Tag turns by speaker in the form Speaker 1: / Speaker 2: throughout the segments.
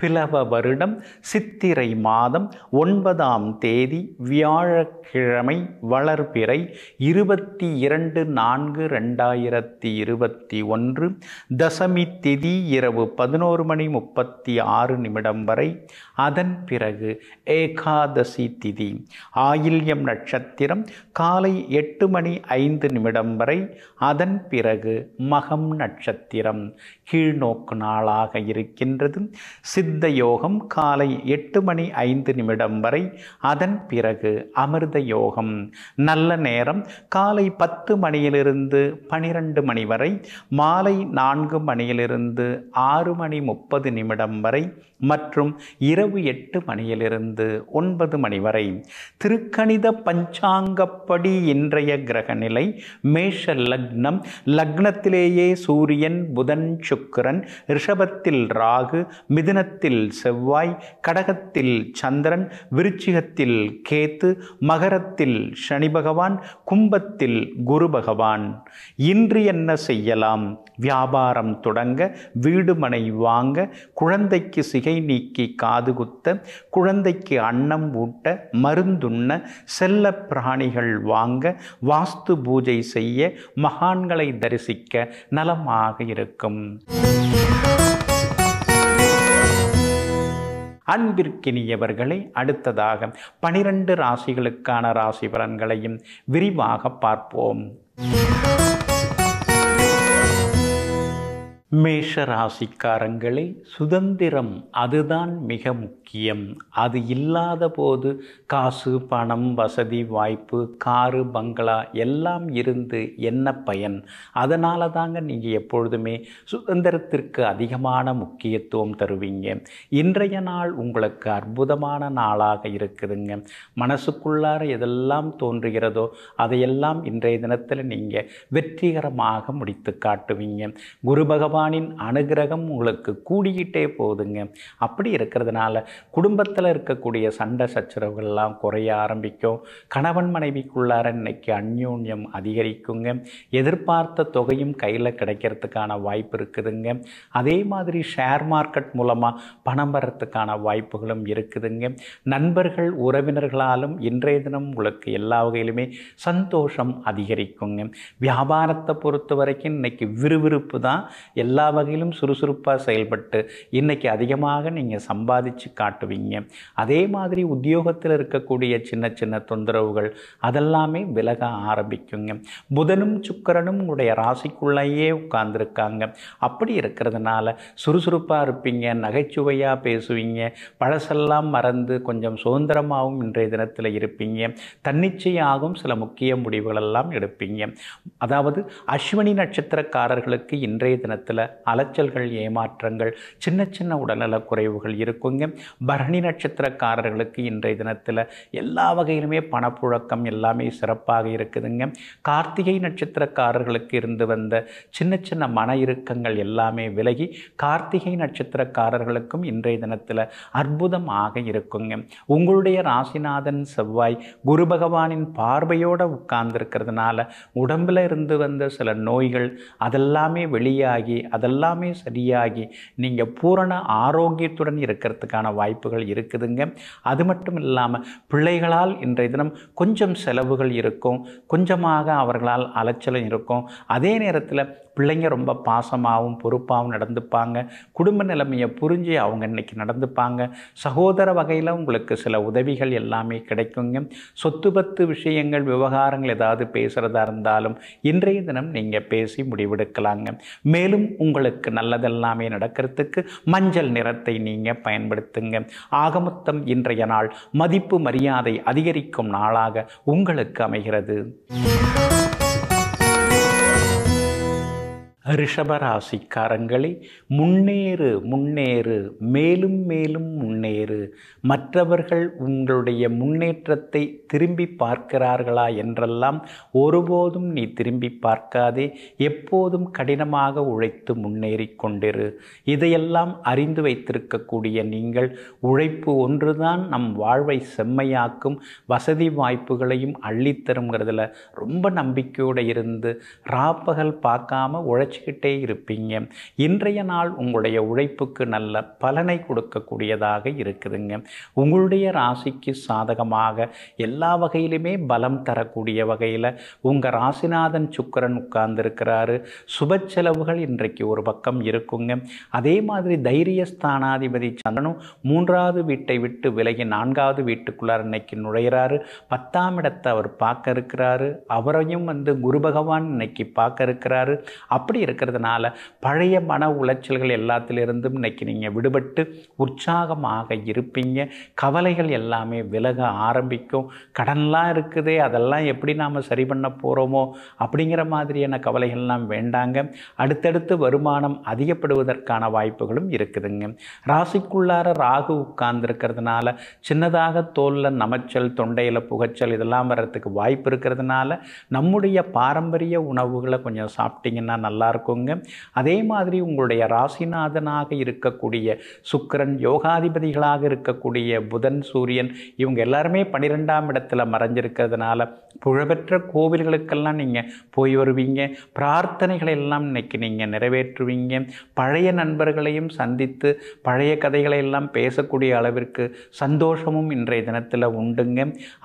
Speaker 1: பிளவ வருடம் சித்திரை மாதம் ஒன்பதாம் தேதி வியாழக்கிழமை வளர்பிறை இருபத்தி இரண்டு நான்கு ரெண்டாயிரத்தி இருபத்தி ஒன்று தசமி திதி இரவு பதினோரு மணி முப்பத்தி ஆறு நிமிடம் வரை அதன் பிறகு ஏகாதசி திதி ஆயில்யம் நட்சத்திரம் காலை எட்டு மணி ஐந்து நிமிடம் வரை அதன் பிறகு மகம் நட்சத்திரம் கீழ்நோக்கு நாளாக இருக்கின்றது சித்த யோகம் காலை எட்டு மணி ஐந்து நிமிடம் வரை அதன் பிறகு அமிர்த யோகம் நல்ல நேரம் காலை பத்து மணியிலிருந்து பனிரெண்டு மணி வரை மாலை நான்கு மணியிலிருந்து ஆறு மணி முப்பது நிமிடம் வரை மற்றும் இரவு எட்டு மணியிலிருந்து ஒன்பது மணி வரை திருக்கணித பஞ்சாங்கப்படி இன்றைய கிரகநிலை மேஷ லக்னம் லக்னத்திலேயே சூரியன் புதன் சுக்கரன் ரிஷபத்தில் ராகு மிதுனத்தில் செவ்வாய் கடகத்தில் சந்திரன் விருச்சிகத்தில் கேத்து மகரத்தில் சனி பகவான் கும்பத்தில் குரு பகவான் இன்று என்ன செய்யலாம் வியாபாரம் தொடங்க வீடுமனை வாங்க குழந்தைக்கு சிக மிகை நீக்கி காதுகுத்த குழந்தைக்கு அன்னம் ஊட்ட மருந்துண்ண செல்ல பிராணிகள் வாங்க வாஸ்து பூஜை செய்ய மகான்களை தரிசிக்க நலமாக இருக்கும் அன்பிற்கினியவர்களை அடுத்ததாக பனிரெண்டு ராசிகளுக்கான ராசி பலன்களையும் விரிவாக பார்ப்போம் மேஷ ராசிக்காரங்களே சுதந்திரம் அதுதான் மிக முக்கியம் அது இல்லாத போது காசு பணம் வசதி வாய்ப்பு காரு பங்களா எல்லாம் இருந்து என்ன பயன் அதனால தாங்க நீங்கள் எப்பொழுதுமே சுதந்திரத்திற்கு அதிகமான முக்கியத்துவம் தருவீங்க இன்றைய நாள் உங்களுக்கு அற்புதமான நாளாக இருக்குதுங்க மனசுக்குள்ளார எதெல்லாம் தோன்றுகிறதோ அதையெல்லாம் இன்றைய தினத்தில் நீங்கள் வெற்றிகரமாக முடித்து காட்டுவீங்க குரு பகவான் பகவானின் அனுகிரகம் உங்களுக்கு கூடிக்கிட்டே போகுதுங்க அப்படி இருக்கிறதுனால குடும்பத்தில் இருக்கக்கூடிய சண்டை சச்சரவுகள்லாம் குறைய ஆரம்பிக்கும் கணவன் மனைவிக்குள்ளார இன்னைக்கு அந்யோன்யம் அதிகரிக்குங்க எதிர்பார்த்த தொகையும் கையில் கிடைக்கிறதுக்கான வாய்ப்பு இருக்குதுங்க அதே மாதிரி ஷேர் மார்க்கெட் மூலமாக பணம் வரத்துக்கான வாய்ப்புகளும் இருக்குதுங்க நண்பர்கள் உறவினர்களாலும் இன்றைய தினம் உங்களுக்கு எல்லா வகையிலுமே சந்தோஷம் அதிகரிக்குங்க வியாபாரத்தை பொறுத்த வரைக்கும் இன்னைக்கு விறுவிறுப்பு தான் எல்லா வகையிலும் சுறுசுறுப்பாக செயல்பட்டு இன்றைக்கி அதிகமாக நீங்கள் சம்பாதிச்சு காட்டுவீங்க அதே மாதிரி உத்தியோகத்தில் இருக்கக்கூடிய சின்ன சின்ன தொந்தரவுகள் அதெல்லாமே விலக ஆரம்பிக்குங்க புதனும் சுக்கரனும் உங்களுடைய ராசிக்குள்ளேயே உட்கார்ந்துருக்காங்க அப்படி இருக்கிறதுனால சுறுசுறுப்பாக இருப்பீங்க நகைச்சுவையாக பேசுவீங்க பழசெல்லாம் மறந்து கொஞ்சம் சுதந்திரமாகவும் இன்றைய தினத்தில் இருப்பீங்க தன்னிச்சையாகவும் சில முக்கிய முடிவுகளெல்லாம் எடுப்பீங்க அதாவது அஸ்வினி நட்சத்திரக்காரர்களுக்கு இன்றைய தினத்தில் சில அலைச்சல்கள் ஏமாற்றங்கள் சின்ன சின்ன உடல்நலக் குறைவுகள் இருக்குங்க பரணி நட்சத்திரக்காரர்களுக்கு இன்றைய தினத்தில் எல்லா வகையிலுமே பணப்புழக்கம் எல்லாமே சிறப்பாக இருக்குதுங்க கார்த்திகை நட்சத்திரக்காரர்களுக்கு இருந்து வந்த சின்ன சின்ன மன இறுக்கங்கள் எல்லாமே விலகி கார்த்திகை நட்சத்திரக்காரர்களுக்கும் இன்றைய தினத்தில் அற்புதமாக இருக்குங்க உங்களுடைய ராசிநாதன் செவ்வாய் குரு பகவானின் பார்வையோடு உட்கார்ந்துருக்கிறதுனால உடம்பில் இருந்து வந்த சில நோய்கள் அதெல்லாமே வெளியாகி அதெல்லாமே சரியாகி நீங்கள் பூரண ஆரோக்கியத்துடன் இருக்கிறதுக்கான வாய்ப்புகள் இருக்குதுங்க அது மட்டும் இல்லாமல் பிள்ளைகளால் இன்றைய தினம் கொஞ்சம் செலவுகள் இருக்கும் கொஞ்சமாக அவர்களால் அலைச்சலும் இருக்கும் அதே நேரத்தில் பிள்ளைங்க ரொம்ப பாசமாகவும் பொறுப்பாகவும் நடந்துப்பாங்க குடும்ப நிலைமையை புரிஞ்சு அவங்க இன்றைக்கி நடந்துப்பாங்க சகோதர வகையில் உங்களுக்கு சில உதவிகள் எல்லாமே கிடைக்குங்க சொத்து பத்து விஷயங்கள் விவகாரங்கள் ஏதாவது பேசுகிறதா இருந்தாலும் இன்றைய தினம் நீங்கள் பேசி முடிவெடுக்கலாங்க மேலும் உங்களுக்கு நல்லதெல்லாமே நடக்கிறதுக்கு மஞ்சள் நிறத்தை நீங்கள் பயன்படுத்துங்க ஆகமொத்தம் இன்றைய நாள் மதிப்பு மரியாதை அதிகரிக்கும் நாளாக உங்களுக்கு அமைகிறது ரிஷபராசிக்காரங்களே முன்னேறு முன்னேறு மேலும் மேலும் முன்னேறு மற்றவர்கள் உங்களுடைய முன்னேற்றத்தை திரும்பி பார்க்கிறார்களா என்றெல்லாம் ஒருபோதும் நீ திரும்பி பார்க்காதே எப்போதும் கடினமாக உழைத்து முன்னேறி கொண்டிரு இதையெல்லாம் அறிந்து வைத்திருக்கக்கூடிய நீங்கள் உழைப்பு ஒன்றுதான் நம் வாழ்வை செம்மையாக்கும் வசதி வாய்ப்புகளையும் அள்ளித்தருங்கிறதுல ரொம்ப நம்பிக்கையோடு இருந்து ராப்பகல் பார்க்காம உழைச்சி உழைச்சிக்கிட்டே இருப்பீங்க இன்றைய நாள் உங்களுடைய உழைப்புக்கு நல்ல பலனை கொடுக்கக்கூடியதாக இருக்குதுங்க உங்களுடைய ராசிக்கு சாதகமாக எல்லா வகையிலுமே பலம் தரக்கூடிய வகையில் உங்கள் ராசிநாதன் சுக்கரன் உட்கார்ந்துருக்கிறாரு சுப செலவுகள் இன்றைக்கு ஒரு பக்கம் இருக்குங்க அதே மாதிரி தைரிய ஸ்தானாதிபதி சந்திரனும் மூன்றாவது வீட்டை விட்டு விலகி நான்காவது வீட்டுக்குள்ளார் இன்னைக்கு நுழையிறாரு பத்தாம் இடத்தை அவர் பார்க்க இருக்கிறாரு அவரையும் வந்து குரு பகவான் இன்னைக்கு பார்க்க இருக்கிறாரு அப்படி இருக்கிறதுனால பழைய மன உளைச்சல்கள் எல்லாத்திலிருந்தும் இன்றைக்கி நீங்கள் விடுபட்டு உற்சாகமாக இருப்பீங்க கவலைகள் எல்லாமே விலக ஆரம்பிக்கும் கடன்லாம் இருக்குது அதெல்லாம் எப்படி நாம் சரி பண்ண போகிறோமோ அப்படிங்கிற மாதிரியான கவலைகள்லாம் வேண்டாங்க அடுத்தடுத்து வருமானம் அதிகப்படுவதற்கான வாய்ப்புகளும் இருக்குதுங்க ராசிக்குள்ளார ராகு உட்கார்ந்துருக்கிறதுனால சின்னதாக தோலில் நமச்சல் தொண்டையில் புகைச்சல் இதெல்லாம் வர்றதுக்கு வாய்ப்பு இருக்கிறதுனால நம்முடைய பாரம்பரிய உணவுகளை கொஞ்சம் சாப்பிட்டிங்கன்னா நல்லா இருக்குங்க அதே மாதிரி உங்களுடைய ராசிநாதனாக இருக்கக்கூடிய சுக்கரன் யோகாதிபதிகளாக இருக்கக்கூடிய புதன் சூரியன் இவங்க எல்லாருமே பன்னிரெண்டாம் இடத்துல மறைஞ்சிருக்கிறதுனால புகழ்பெற்ற கோவில்களுக்கெல்லாம் நீங்கள் போய் வருவீங்க பிரார்த்தனைகளை எல்லாம் இன்னைக்கு நீங்கள் நிறைவேற்றுவீங்க பழைய நண்பர்களையும் சந்தித்து பழைய கதைகளை எல்லாம் பேசக்கூடிய அளவிற்கு சந்தோஷமும் இன்றைய தினத்தில் உண்டுங்க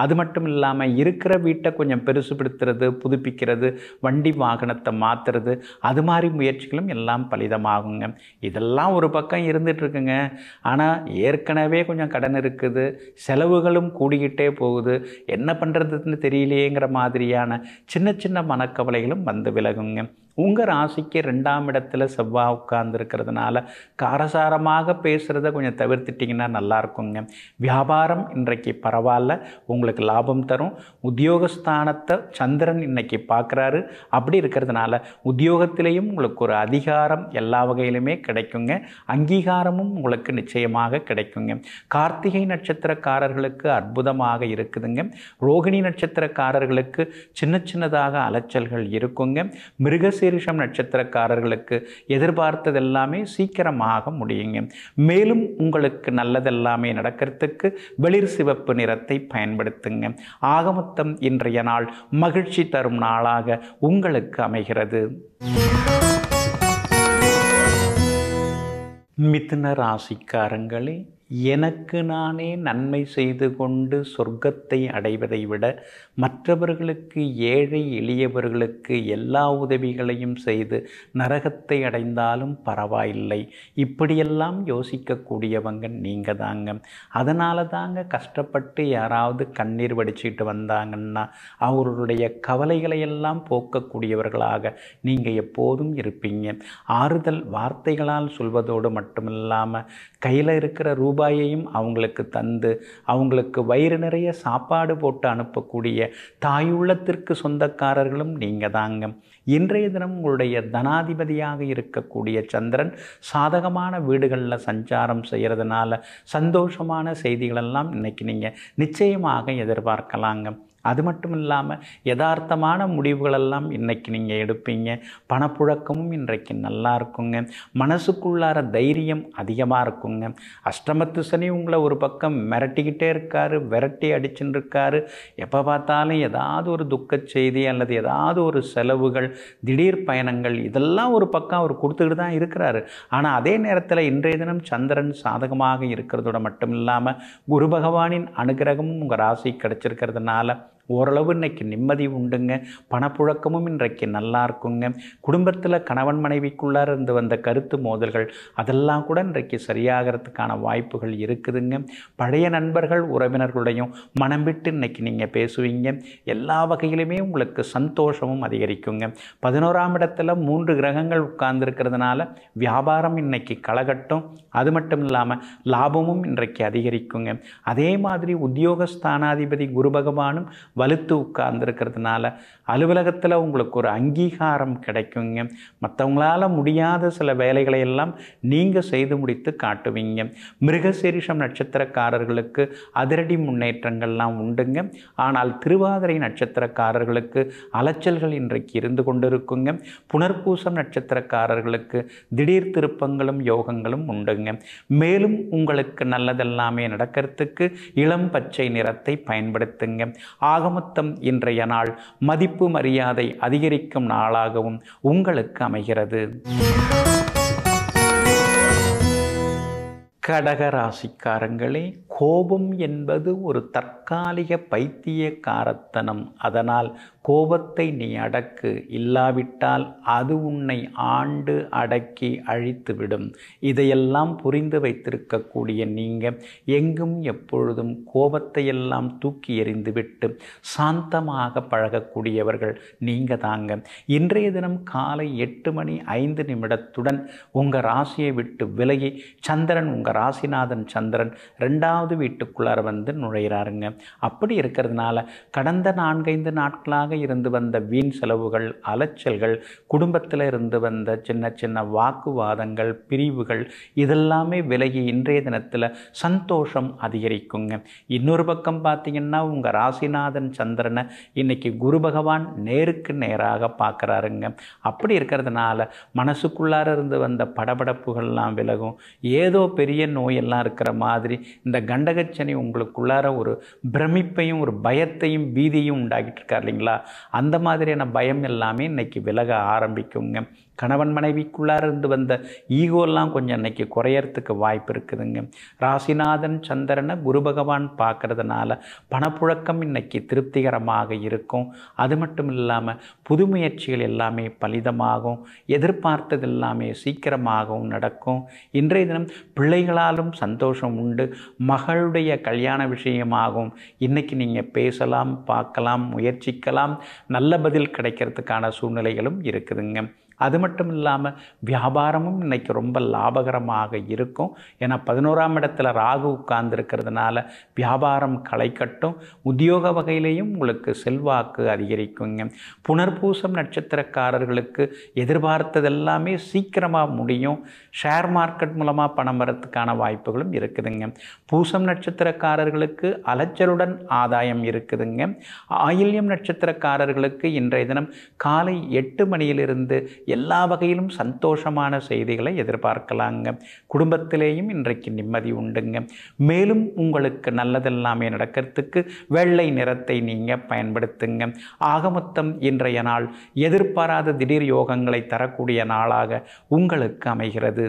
Speaker 1: அது மட்டும் இல்லாமல் இருக்கிற வீட்டை கொஞ்சம் பெருசுபடுத்துறது புதுப்பிக்கிறது வண்டி வாகனத்தை மாற்றுறது அது மாதிரி முயற்சிகளும் எல்லாம் பலிதமாகுங்க இதெல்லாம் ஒரு பக்கம் இருந்துகிட்ருக்குங்க ஆனால் ஏற்கனவே கொஞ்சம் கடன் இருக்குது செலவுகளும் கூடிக்கிட்டே போகுது என்ன பண்ணுறதுன்னு தெரியலையேங்கிற மாதிரியான சின்ன சின்ன மனக்கவலைகளும் வந்து விலகுங்க உங்கள் ராசிக்கு ரெண்டாம் இடத்துல செவ்வாய் உட்கார்ந்துருக்கிறதுனால காரசாரமாக பேசுகிறத கொஞ்சம் தவிர்த்துட்டிங்கன்னா நல்லாயிருக்குங்க வியாபாரம் இன்றைக்கு பரவாயில்ல உங்களுக்கு லாபம் தரும் உத்தியோகஸ்தானத்தை சந்திரன் இன்றைக்கி பார்க்குறாரு அப்படி இருக்கிறதுனால உத்தியோகத்திலையும் உங்களுக்கு ஒரு அதிகாரம் எல்லா வகையிலுமே கிடைக்குங்க அங்கீகாரமும் உங்களுக்கு நிச்சயமாக கிடைக்குங்க கார்த்திகை நட்சத்திரக்காரர்களுக்கு அற்புதமாக இருக்குதுங்க ரோகிணி நட்சத்திரக்காரர்களுக்கு சின்ன சின்னதாக அலைச்சல்கள் இருக்குங்க மிருகசி மிருகசீரிஷம் நட்சத்திரக்காரர்களுக்கு எதிர்பார்த்தது எல்லாமே சீக்கிரமாக முடியுங்க மேலும் உங்களுக்கு நல்லதெல்லாமே நடக்கிறதுக்கு வெளிர் சிவப்பு நிறத்தை பயன்படுத்துங்க ஆகமொத்தம் இன்றைய நாள் மகிழ்ச்சி தரும் நாளாக உங்களுக்கு அமைகிறது மிதுன ராசிக்காரங்களே எனக்கு நானே நன்மை செய்து கொண்டு சொர்க்கத்தை அடைவதை விட மற்றவர்களுக்கு ஏழை எளியவர்களுக்கு எல்லா உதவிகளையும் செய்து நரகத்தை அடைந்தாலும் பரவாயில்லை இப்படியெல்லாம் யோசிக்கக்கூடியவங்க நீங்கள் தாங்க அதனால தாங்க கஷ்டப்பட்டு யாராவது கண்ணீர் வடிச்சுட்டு வந்தாங்கன்னா அவர்களுடைய கவலைகளை எல்லாம் போக்கக்கூடியவர்களாக நீங்கள் எப்போதும் இருப்பீங்க ஆறுதல் வார்த்தைகளால் சொல்வதோடு மட்டுமில்லாமல் கையில் இருக்கிற ரூபாயையும் அவங்களுக்கு தந்து அவங்களுக்கு வயிறு நிறைய சாப்பாடு போட்டு அனுப்பக்கூடிய தாயுள்ளத்திற்கு சொந்தக்காரர்களும் நீங்கள் தாங்க இன்றைய தினம் உங்களுடைய தனாதிபதியாக இருக்கக்கூடிய சந்திரன் சாதகமான வீடுகளில் சஞ்சாரம் செய்கிறதுனால சந்தோஷமான செய்திகளெல்லாம் இன்றைக்கி நீங்கள் நிச்சயமாக எதிர்பார்க்கலாங்க அது மட்டும் இல்லாமல் யதார்த்தமான முடிவுகளெல்லாம் இன்றைக்கி நீங்கள் எடுப்பீங்க பணப்புழக்கமும் இன்றைக்கு நல்லா இருக்குங்க மனசுக்குள்ளார தைரியம் அதிகமாக இருக்குங்க அஷ்டமத்து சனி உங்களை ஒரு பக்கம் மிரட்டிக்கிட்டே இருக்கார் விரட்டி அடிச்சுட்டு இருக்காரு எப்போ பார்த்தாலும் ஏதாவது ஒரு துக்க செய்தி அல்லது ஏதாவது ஒரு செலவுகள் திடீர் பயணங்கள் இதெல்லாம் ஒரு பக்கம் அவர் கொடுத்துக்கிட்டு தான் இருக்கிறாரு ஆனால் அதே நேரத்தில் இன்றைய தினம் சந்திரன் சாதகமாக இருக்கிறதோட மட்டும் இல்லாமல் குரு பகவானின் அனுகிரகமும் உங்கள் ராசி கிடச்சிருக்கிறதுனால ஓரளவு இன்றைக்கி நிம்மதி உண்டுங்க பணப்புழக்கமும் இன்றைக்கு நல்லா இருக்குங்க குடும்பத்தில் கணவன் மனைவிக்குள்ளார இருந்து வந்த கருத்து மோதல்கள் அதெல்லாம் கூட இன்றைக்கு சரியாகிறதுக்கான வாய்ப்புகள் இருக்குதுங்க பழைய நண்பர்கள் உறவினர்களுடையும் மனம் விட்டு இன்றைக்கி நீங்கள் பேசுவீங்க எல்லா வகையிலுமே உங்களுக்கு சந்தோஷமும் அதிகரிக்குங்க பதினோராம் இடத்துல மூன்று கிரகங்கள் உட்கார்ந்துருக்கிறதுனால வியாபாரம் இன்றைக்கி களகட்டும் அது மட்டும் இல்லாமல் லாபமும் இன்றைக்கு அதிகரிக்குங்க அதே மாதிரி உத்தியோகஸ்தானாதிபதி குரு பகவானும் வலுத்து உட்கார்ந்துருக்கிறதுனால அலுவலகத்தில் உங்களுக்கு ஒரு அங்கீகாரம் கிடைக்குங்க மற்றவங்களால் முடியாத சில வேலைகளை எல்லாம் நீங்கள் செய்து முடித்து காட்டுவீங்க மிருகசீரிஷம் நட்சத்திரக்காரர்களுக்கு அதிரடி முன்னேற்றங்கள்லாம் உண்டுங்க ஆனால் திருவாதிரை நட்சத்திரக்காரர்களுக்கு அலைச்சல்கள் இன்றைக்கு இருந்து கொண்டிருக்குங்க புனர்பூசம் நட்சத்திரக்காரர்களுக்கு திடீர் திருப்பங்களும் யோகங்களும் உண்டுங்க மேலும் உங்களுக்கு நல்லதெல்லாமே நடக்கிறதுக்கு இளம் பச்சை நிறத்தை பயன்படுத்துங்க ஆக ஆகமத்தம் இன்றைய நாள் மதிப்பு மரியாதை அதிகரிக்கும் நாளாகவும் உங்களுக்கு அமைகிறது கடகராசிக்காரங்களே கோபம் என்பது ஒரு தற்காலிக பைத்தியக்காரத்தனம் அதனால் கோபத்தை நீ அடக்கு இல்லாவிட்டால் அது உன்னை ஆண்டு அடக்கி அழித்துவிடும் இதையெல்லாம் புரிந்து வைத்திருக்கக்கூடிய நீங்கள் எங்கும் எப்பொழுதும் கோபத்தை எல்லாம் தூக்கி எறிந்துவிட்டு சாந்தமாக பழகக்கூடியவர்கள் நீங்கள் தாங்க இன்றைய தினம் காலை எட்டு மணி ஐந்து நிமிடத்துடன் உங்கள் ராசியை விட்டு விலகி சந்திரன் உங்கள் ராசிநாதன் சந்திரன் ரெண்டாவது வீட்டுக்குள்ளார வந்து நுழைகிறாருங்க அப்படி இருக்கிறதுனால கடந்த நான்கைந்து நாட்களாக இருந்து வந்த வீண் செலவுகள் அலைச்சல்கள் குடும்பத்தில் இருந்து வந்த சின்ன சின்ன வாக்குவாதங்கள் பிரிவுகள் இதெல்லாமே விலகி இன்றைய தினத்தில் சந்தோஷம் அதிகரிக்குங்க இன்னொரு பக்கம் பார்த்தீங்கன்னா உங்கள் ராசிநாதன் சந்திரனை இன்னைக்கு குரு பகவான் நேருக்கு நேராக பார்க்குறாருங்க அப்படி இருக்கிறதுனால மனசுக்குள்ளார இருந்து வந்த படபடப்புகள்லாம் விலகும் ஏதோ பெரிய நோயெல்லாம் இருக்கிற மாதிரி இந்த கண்டகச்சனை உங்களுக்குள்ளார ஒரு பிரமிப்பையும் ஒரு பயத்தையும் பீதியும் உண்டாகிட்டு இருக்கார் இல்லைங்களா அந்த மாதிரியான பயம் எல்லாமே இன்றைக்கி விலக ஆரம்பிக்குங்க கணவன் மனைவிக்குள்ளார இருந்து வந்த எல்லாம் கொஞ்சம் அன்னைக்கு குறையறதுக்கு வாய்ப்பு இருக்குதுங்க ராசிநாதன் சந்திரனை குரு பகவான் பார்க்கறதுனால பணப்புழக்கம் இன்னைக்கு திருப்திகரமாக இருக்கும் அது மட்டும் இல்லாமல் புது முயற்சிகள் எல்லாமே பலிதமாகும் எதிர்பார்த்தது எல்லாமே சீக்கிரமாகவும் நடக்கும் இன்றைய தினம் பிள்ளைகளாலும் சந்தோஷம் உண்டு மகளுடைய கல்யாண விஷயமாகவும் இன்றைக்கி நீங்கள் பேசலாம் பார்க்கலாம் முயற்சிக்கலாம் நல்ல பதில் கிடைக்கிறதுக்கான சூழ்நிலைகளும் இருக்குதுங்க அது மட்டும் இல்லாமல் வியாபாரமும் இன்னைக்கு ரொம்ப லாபகரமாக இருக்கும் ஏன்னா பதினோராம் இடத்துல ராகு உட்கார்ந்துருக்கிறதுனால வியாபாரம் களை கட்டும் உத்தியோக வகையிலையும் உங்களுக்கு செல்வாக்கு அதிகரிக்குங்க புனர்பூசம் நட்சத்திரக்காரர்களுக்கு எதிர்பார்த்தது எல்லாமே சீக்கிரமாக முடியும் ஷேர் மார்க்கெட் மூலமாக பணம் வரத்துக்கான வாய்ப்புகளும் இருக்குதுங்க பூசம் நட்சத்திரக்காரர்களுக்கு அலைச்சலுடன் ஆதாயம் இருக்குதுங்க ஆயில்யம் நட்சத்திரக்காரர்களுக்கு இன்றைய தினம் காலை எட்டு மணியிலிருந்து எல்லா வகையிலும் சந்தோஷமான செய்திகளை எதிர்பார்க்கலாங்க குடும்பத்திலேயும் இன்றைக்கு நிம்மதி உண்டுங்க மேலும் உங்களுக்கு நல்லதெல்லாமே நடக்கிறதுக்கு வெள்ளை நிறத்தை நீங்கள் பயன்படுத்துங்க ஆக மொத்தம் இன்றைய நாள் எதிர்பாராத திடீர் யோகங்களை தரக்கூடிய நாளாக உங்களுக்கு அமைகிறது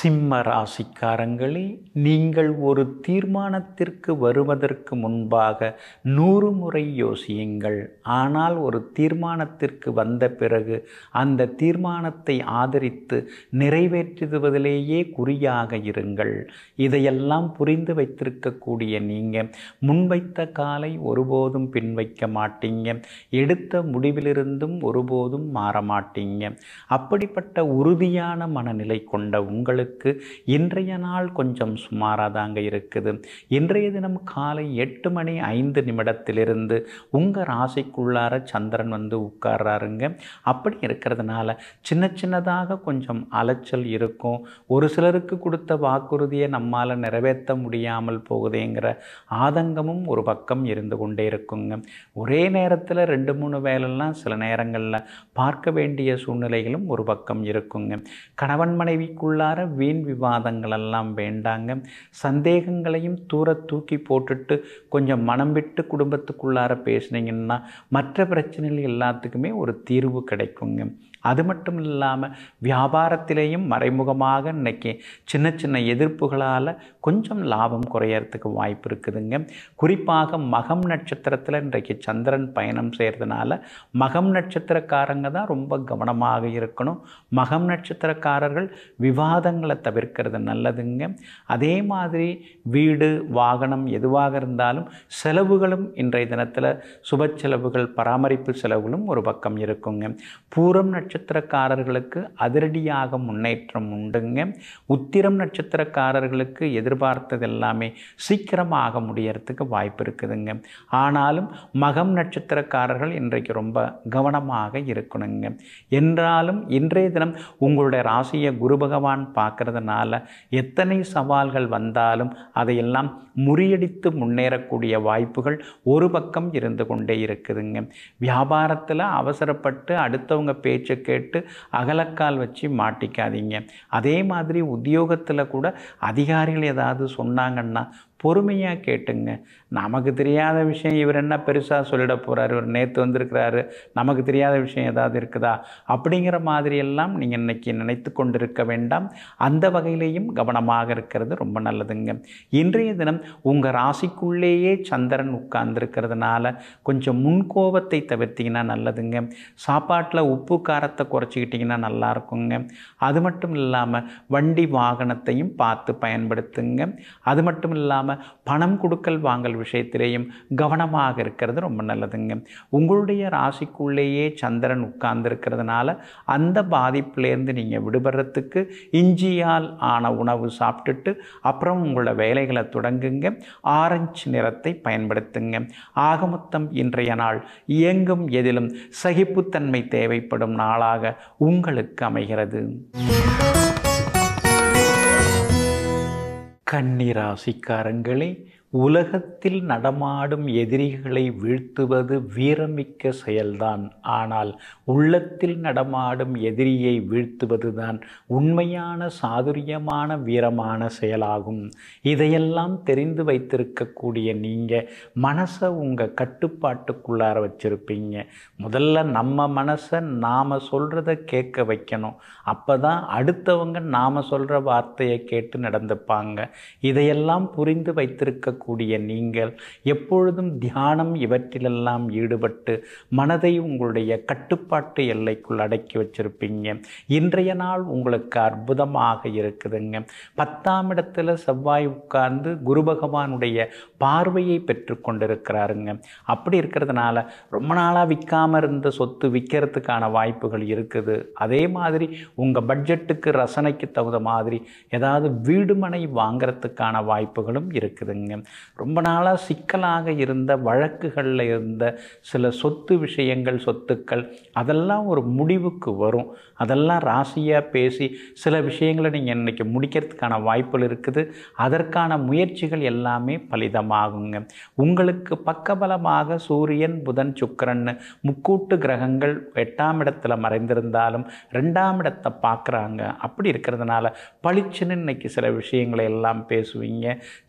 Speaker 1: சிம்ம ராசிக்காரங்களே நீங்கள் ஒரு தீர்மானத்திற்கு வருவதற்கு முன்பாக நூறு முறை யோசியுங்கள் ஆனால் ஒரு தீர்மானத்திற்கு வந்த பிறகு அந்த தீர்மானத்தை ஆதரித்து நிறைவேற்றுவதிலேயே குறியாக இருங்கள் இதையெல்லாம் புரிந்து வைத்திருக்கக்கூடிய நீங்கள் முன்வைத்த காலை ஒருபோதும் பின்வைக்க மாட்டீங்க எடுத்த முடிவிலிருந்தும் ஒருபோதும் மாற மாட்டீங்க அப்படிப்பட்ட உறுதியான மனநிலை கொண்ட உங்களுக்கு உங்களுக்கு இன்றைய நாள் கொஞ்சம் சுமாராக தாங்க இருக்குது இன்றைய தினம் காலை எட்டு மணி ஐந்து நிமிடத்திலிருந்து உங்கள் ராசிக்குள்ளார சந்திரன் வந்து உட்கார்றாருங்க அப்படி இருக்கிறதுனால சின்ன சின்னதாக கொஞ்சம் அலைச்சல் இருக்கும் ஒரு சிலருக்கு கொடுத்த வாக்குறுதியை நம்மால் நிறைவேற்ற முடியாமல் போகுதுங்கிற ஆதங்கமும் ஒரு பக்கம் இருந்து கொண்டே இருக்குங்க ஒரே நேரத்தில் ரெண்டு மூணு வேலைலாம் சில நேரங்களில் பார்க்க வேண்டிய சூழ்நிலைகளும் ஒரு பக்கம் இருக்குங்க கணவன் மனைவிக்குள்ளார வீண் விவாதங்களெல்லாம் வேண்டாங்க சந்தேகங்களையும் தூர தூக்கி போட்டுட்டு கொஞ்சம் மனம் விட்டு குடும்பத்துக்குள்ளார பேசுனீங்கன்னா மற்ற பிரச்சனைகள் எல்லாத்துக்குமே ஒரு தீர்வு கிடைக்குங்க அது மட்டும் இல்லாமல் வியாபாரத்திலேயும் மறைமுகமாக இன்றைக்கி சின்ன சின்ன எதிர்ப்புகளால் கொஞ்சம் லாபம் குறையறதுக்கு வாய்ப்பு இருக்குதுங்க குறிப்பாக மகம் நட்சத்திரத்தில் இன்றைக்கு சந்திரன் பயணம் செய்கிறதுனால மகம் நட்சத்திரக்காரங்க தான் ரொம்ப கவனமாக இருக்கணும் மகம் நட்சத்திரக்காரர்கள் விவாதங்களை தவிர்க்கிறது நல்லதுங்க அதே மாதிரி வீடு வாகனம் எதுவாக இருந்தாலும் செலவுகளும் இன்றைய தினத்தில் சுப செலவுகள் பராமரிப்பு செலவுகளும் ஒரு பக்கம் இருக்குங்க பூரம் நட்ச நட்சத்திரக்காரர்களுக்கு அதிரடியாக முன்னேற்றம் உண்டுங்க உத்திரம் நட்சத்திரக்காரர்களுக்கு எதிர்பார்த்தது எல்லாமே சீக்கிரமாக முடியறதுக்கு வாய்ப்பு இருக்குதுங்க ஆனாலும் மகம் நட்சத்திரக்காரர்கள் இன்றைக்கு ரொம்ப கவனமாக இருக்கணுங்க என்றாலும் இன்றைய தினம் உங்களுடைய ராசியை குரு பகவான் பார்க்கறதுனால எத்தனை சவால்கள் வந்தாலும் அதையெல்லாம் முறியடித்து முன்னேறக்கூடிய வாய்ப்புகள் ஒரு பக்கம் இருந்து கொண்டே இருக்குதுங்க வியாபாரத்தில் அவசரப்பட்டு அடுத்தவங்க பேச்சை கேட்டு அகலக்கால் வச்சு மாட்டிக்காதீங்க அதே மாதிரி உத்தியோகத்தில் கூட அதிகாரிகள் ஏதாவது சொன்னாங்கன்னா பொறுமையாக கேட்டுங்க நமக்கு தெரியாத விஷயம் இவர் என்ன பெருசாக சொல்லிட போகிறார் இவர் நேற்று வந்திருக்கிறாரு நமக்கு தெரியாத விஷயம் ஏதாவது இருக்குதா அப்படிங்கிற மாதிரியெல்லாம் நீங்கள் இன்றைக்கி நினைத்து கொண்டிருக்க வேண்டாம் அந்த வகையிலையும் கவனமாக இருக்கிறது ரொம்ப நல்லதுங்க இன்றைய தினம் உங்கள் ராசிக்குள்ளேயே சந்திரன் உட்கார்ந்துருக்கிறதுனால கொஞ்சம் முன்கோபத்தை தவிர்த்திங்கன்னா நல்லதுங்க சாப்பாட்டில் உப்பு காரத்தை குறைச்சிக்கிட்டிங்கன்னா நல்லாயிருக்குங்க அது மட்டும் இல்லாமல் வண்டி வாகனத்தையும் பார்த்து பயன்படுத்துங்க அது மட்டும் இல்லாமல் இல்லாமல் பணம் கொடுக்கல் வாங்கல் விஷயத்திலேயும் கவனமாக இருக்கிறது ரொம்ப நல்லதுங்க உங்களுடைய ராசிக்குள்ளேயே சந்திரன் உட்கார்ந்துருக்கிறதுனால அந்த பாதிப்புலேருந்து நீங்கள் விடுபடுறதுக்கு இஞ்சியால் ஆன உணவு சாப்பிட்டுட்டு அப்புறம் உங்களோட வேலைகளை தொடங்குங்க ஆரஞ்சு நிறத்தை பயன்படுத்துங்க ஆகமொத்தம் இன்றைய நாள் இயங்கும் எதிலும் சகிப்புத்தன்மை தேவைப்படும் நாளாக உங்களுக்கு அமைகிறது கன்னிராசிக்காரங்களே உலகத்தில் நடமாடும் எதிரிகளை வீழ்த்துவது வீரமிக்க செயல்தான் ஆனால் உள்ளத்தில் நடமாடும் எதிரியை வீழ்த்துவதுதான் உண்மையான சாதுரியமான வீரமான செயலாகும் இதையெல்லாம் தெரிந்து வைத்திருக்கக்கூடிய நீங்கள் மனசை உங்கள் கட்டுப்பாட்டுக்குள்ளார வச்சுருப்பீங்க முதல்ல நம்ம மனசை நாம் சொல்கிறத கேட்க வைக்கணும் அப்போ தான் அடுத்தவங்க நாம் சொல்கிற வார்த்தையை கேட்டு நடந்துப்பாங்க இதையெல்லாம் புரிந்து வைத்திருக்க இருக்கக்கூடிய நீங்கள் எப்பொழுதும் தியானம் இவற்றிலெல்லாம் ஈடுபட்டு மனதை உங்களுடைய கட்டுப்பாட்டு எல்லைக்குள் அடக்கி வச்சிருப்பீங்க இன்றைய நாள் உங்களுக்கு அற்புதமாக இருக்குதுங்க பத்தாம் இடத்துல செவ்வாய் உட்கார்ந்து குரு பகவானுடைய பார்வையை பெற்று கொண்டிருக்கிறாருங்க அப்படி இருக்கிறதுனால ரொம்ப நாளாக விற்காமல் இருந்த சொத்து விற்கிறதுக்கான வாய்ப்புகள் இருக்குது அதே மாதிரி உங்கள் பட்ஜெட்டுக்கு ரசனைக்கு தகுந்த மாதிரி ஏதாவது வீடுமனை வாங்கிறதுக்கான வாய்ப்புகளும் இருக்குதுங்க ரொம்ப நாளாக சிக்கலாக இருந்த வழக்குகளில் இருந்த சில சொத்து விஷயங்கள் சொத்துக்கள் அதெல்லாம் ஒரு முடிவுக்கு வரும் அதெல்லாம் ராசியாக பேசி சில விஷயங்களை நீங்கள் இன்றைக்கி முடிக்கிறதுக்கான வாய்ப்புகள் இருக்குது அதற்கான முயற்சிகள் எல்லாமே பலிதமாகுங்க உங்களுக்கு பக்கபலமாக சூரியன் புதன் சுக்கரன்னு முக்கூட்டு கிரகங்கள் எட்டாம் இடத்துல மறைந்திருந்தாலும் ரெண்டாம் இடத்தை பார்க்குறாங்க அப்படி இருக்கிறதுனால பளிச்சுன்னு இன்னைக்கு சில விஷயங்களை எல்லாம் பேசுவீங்க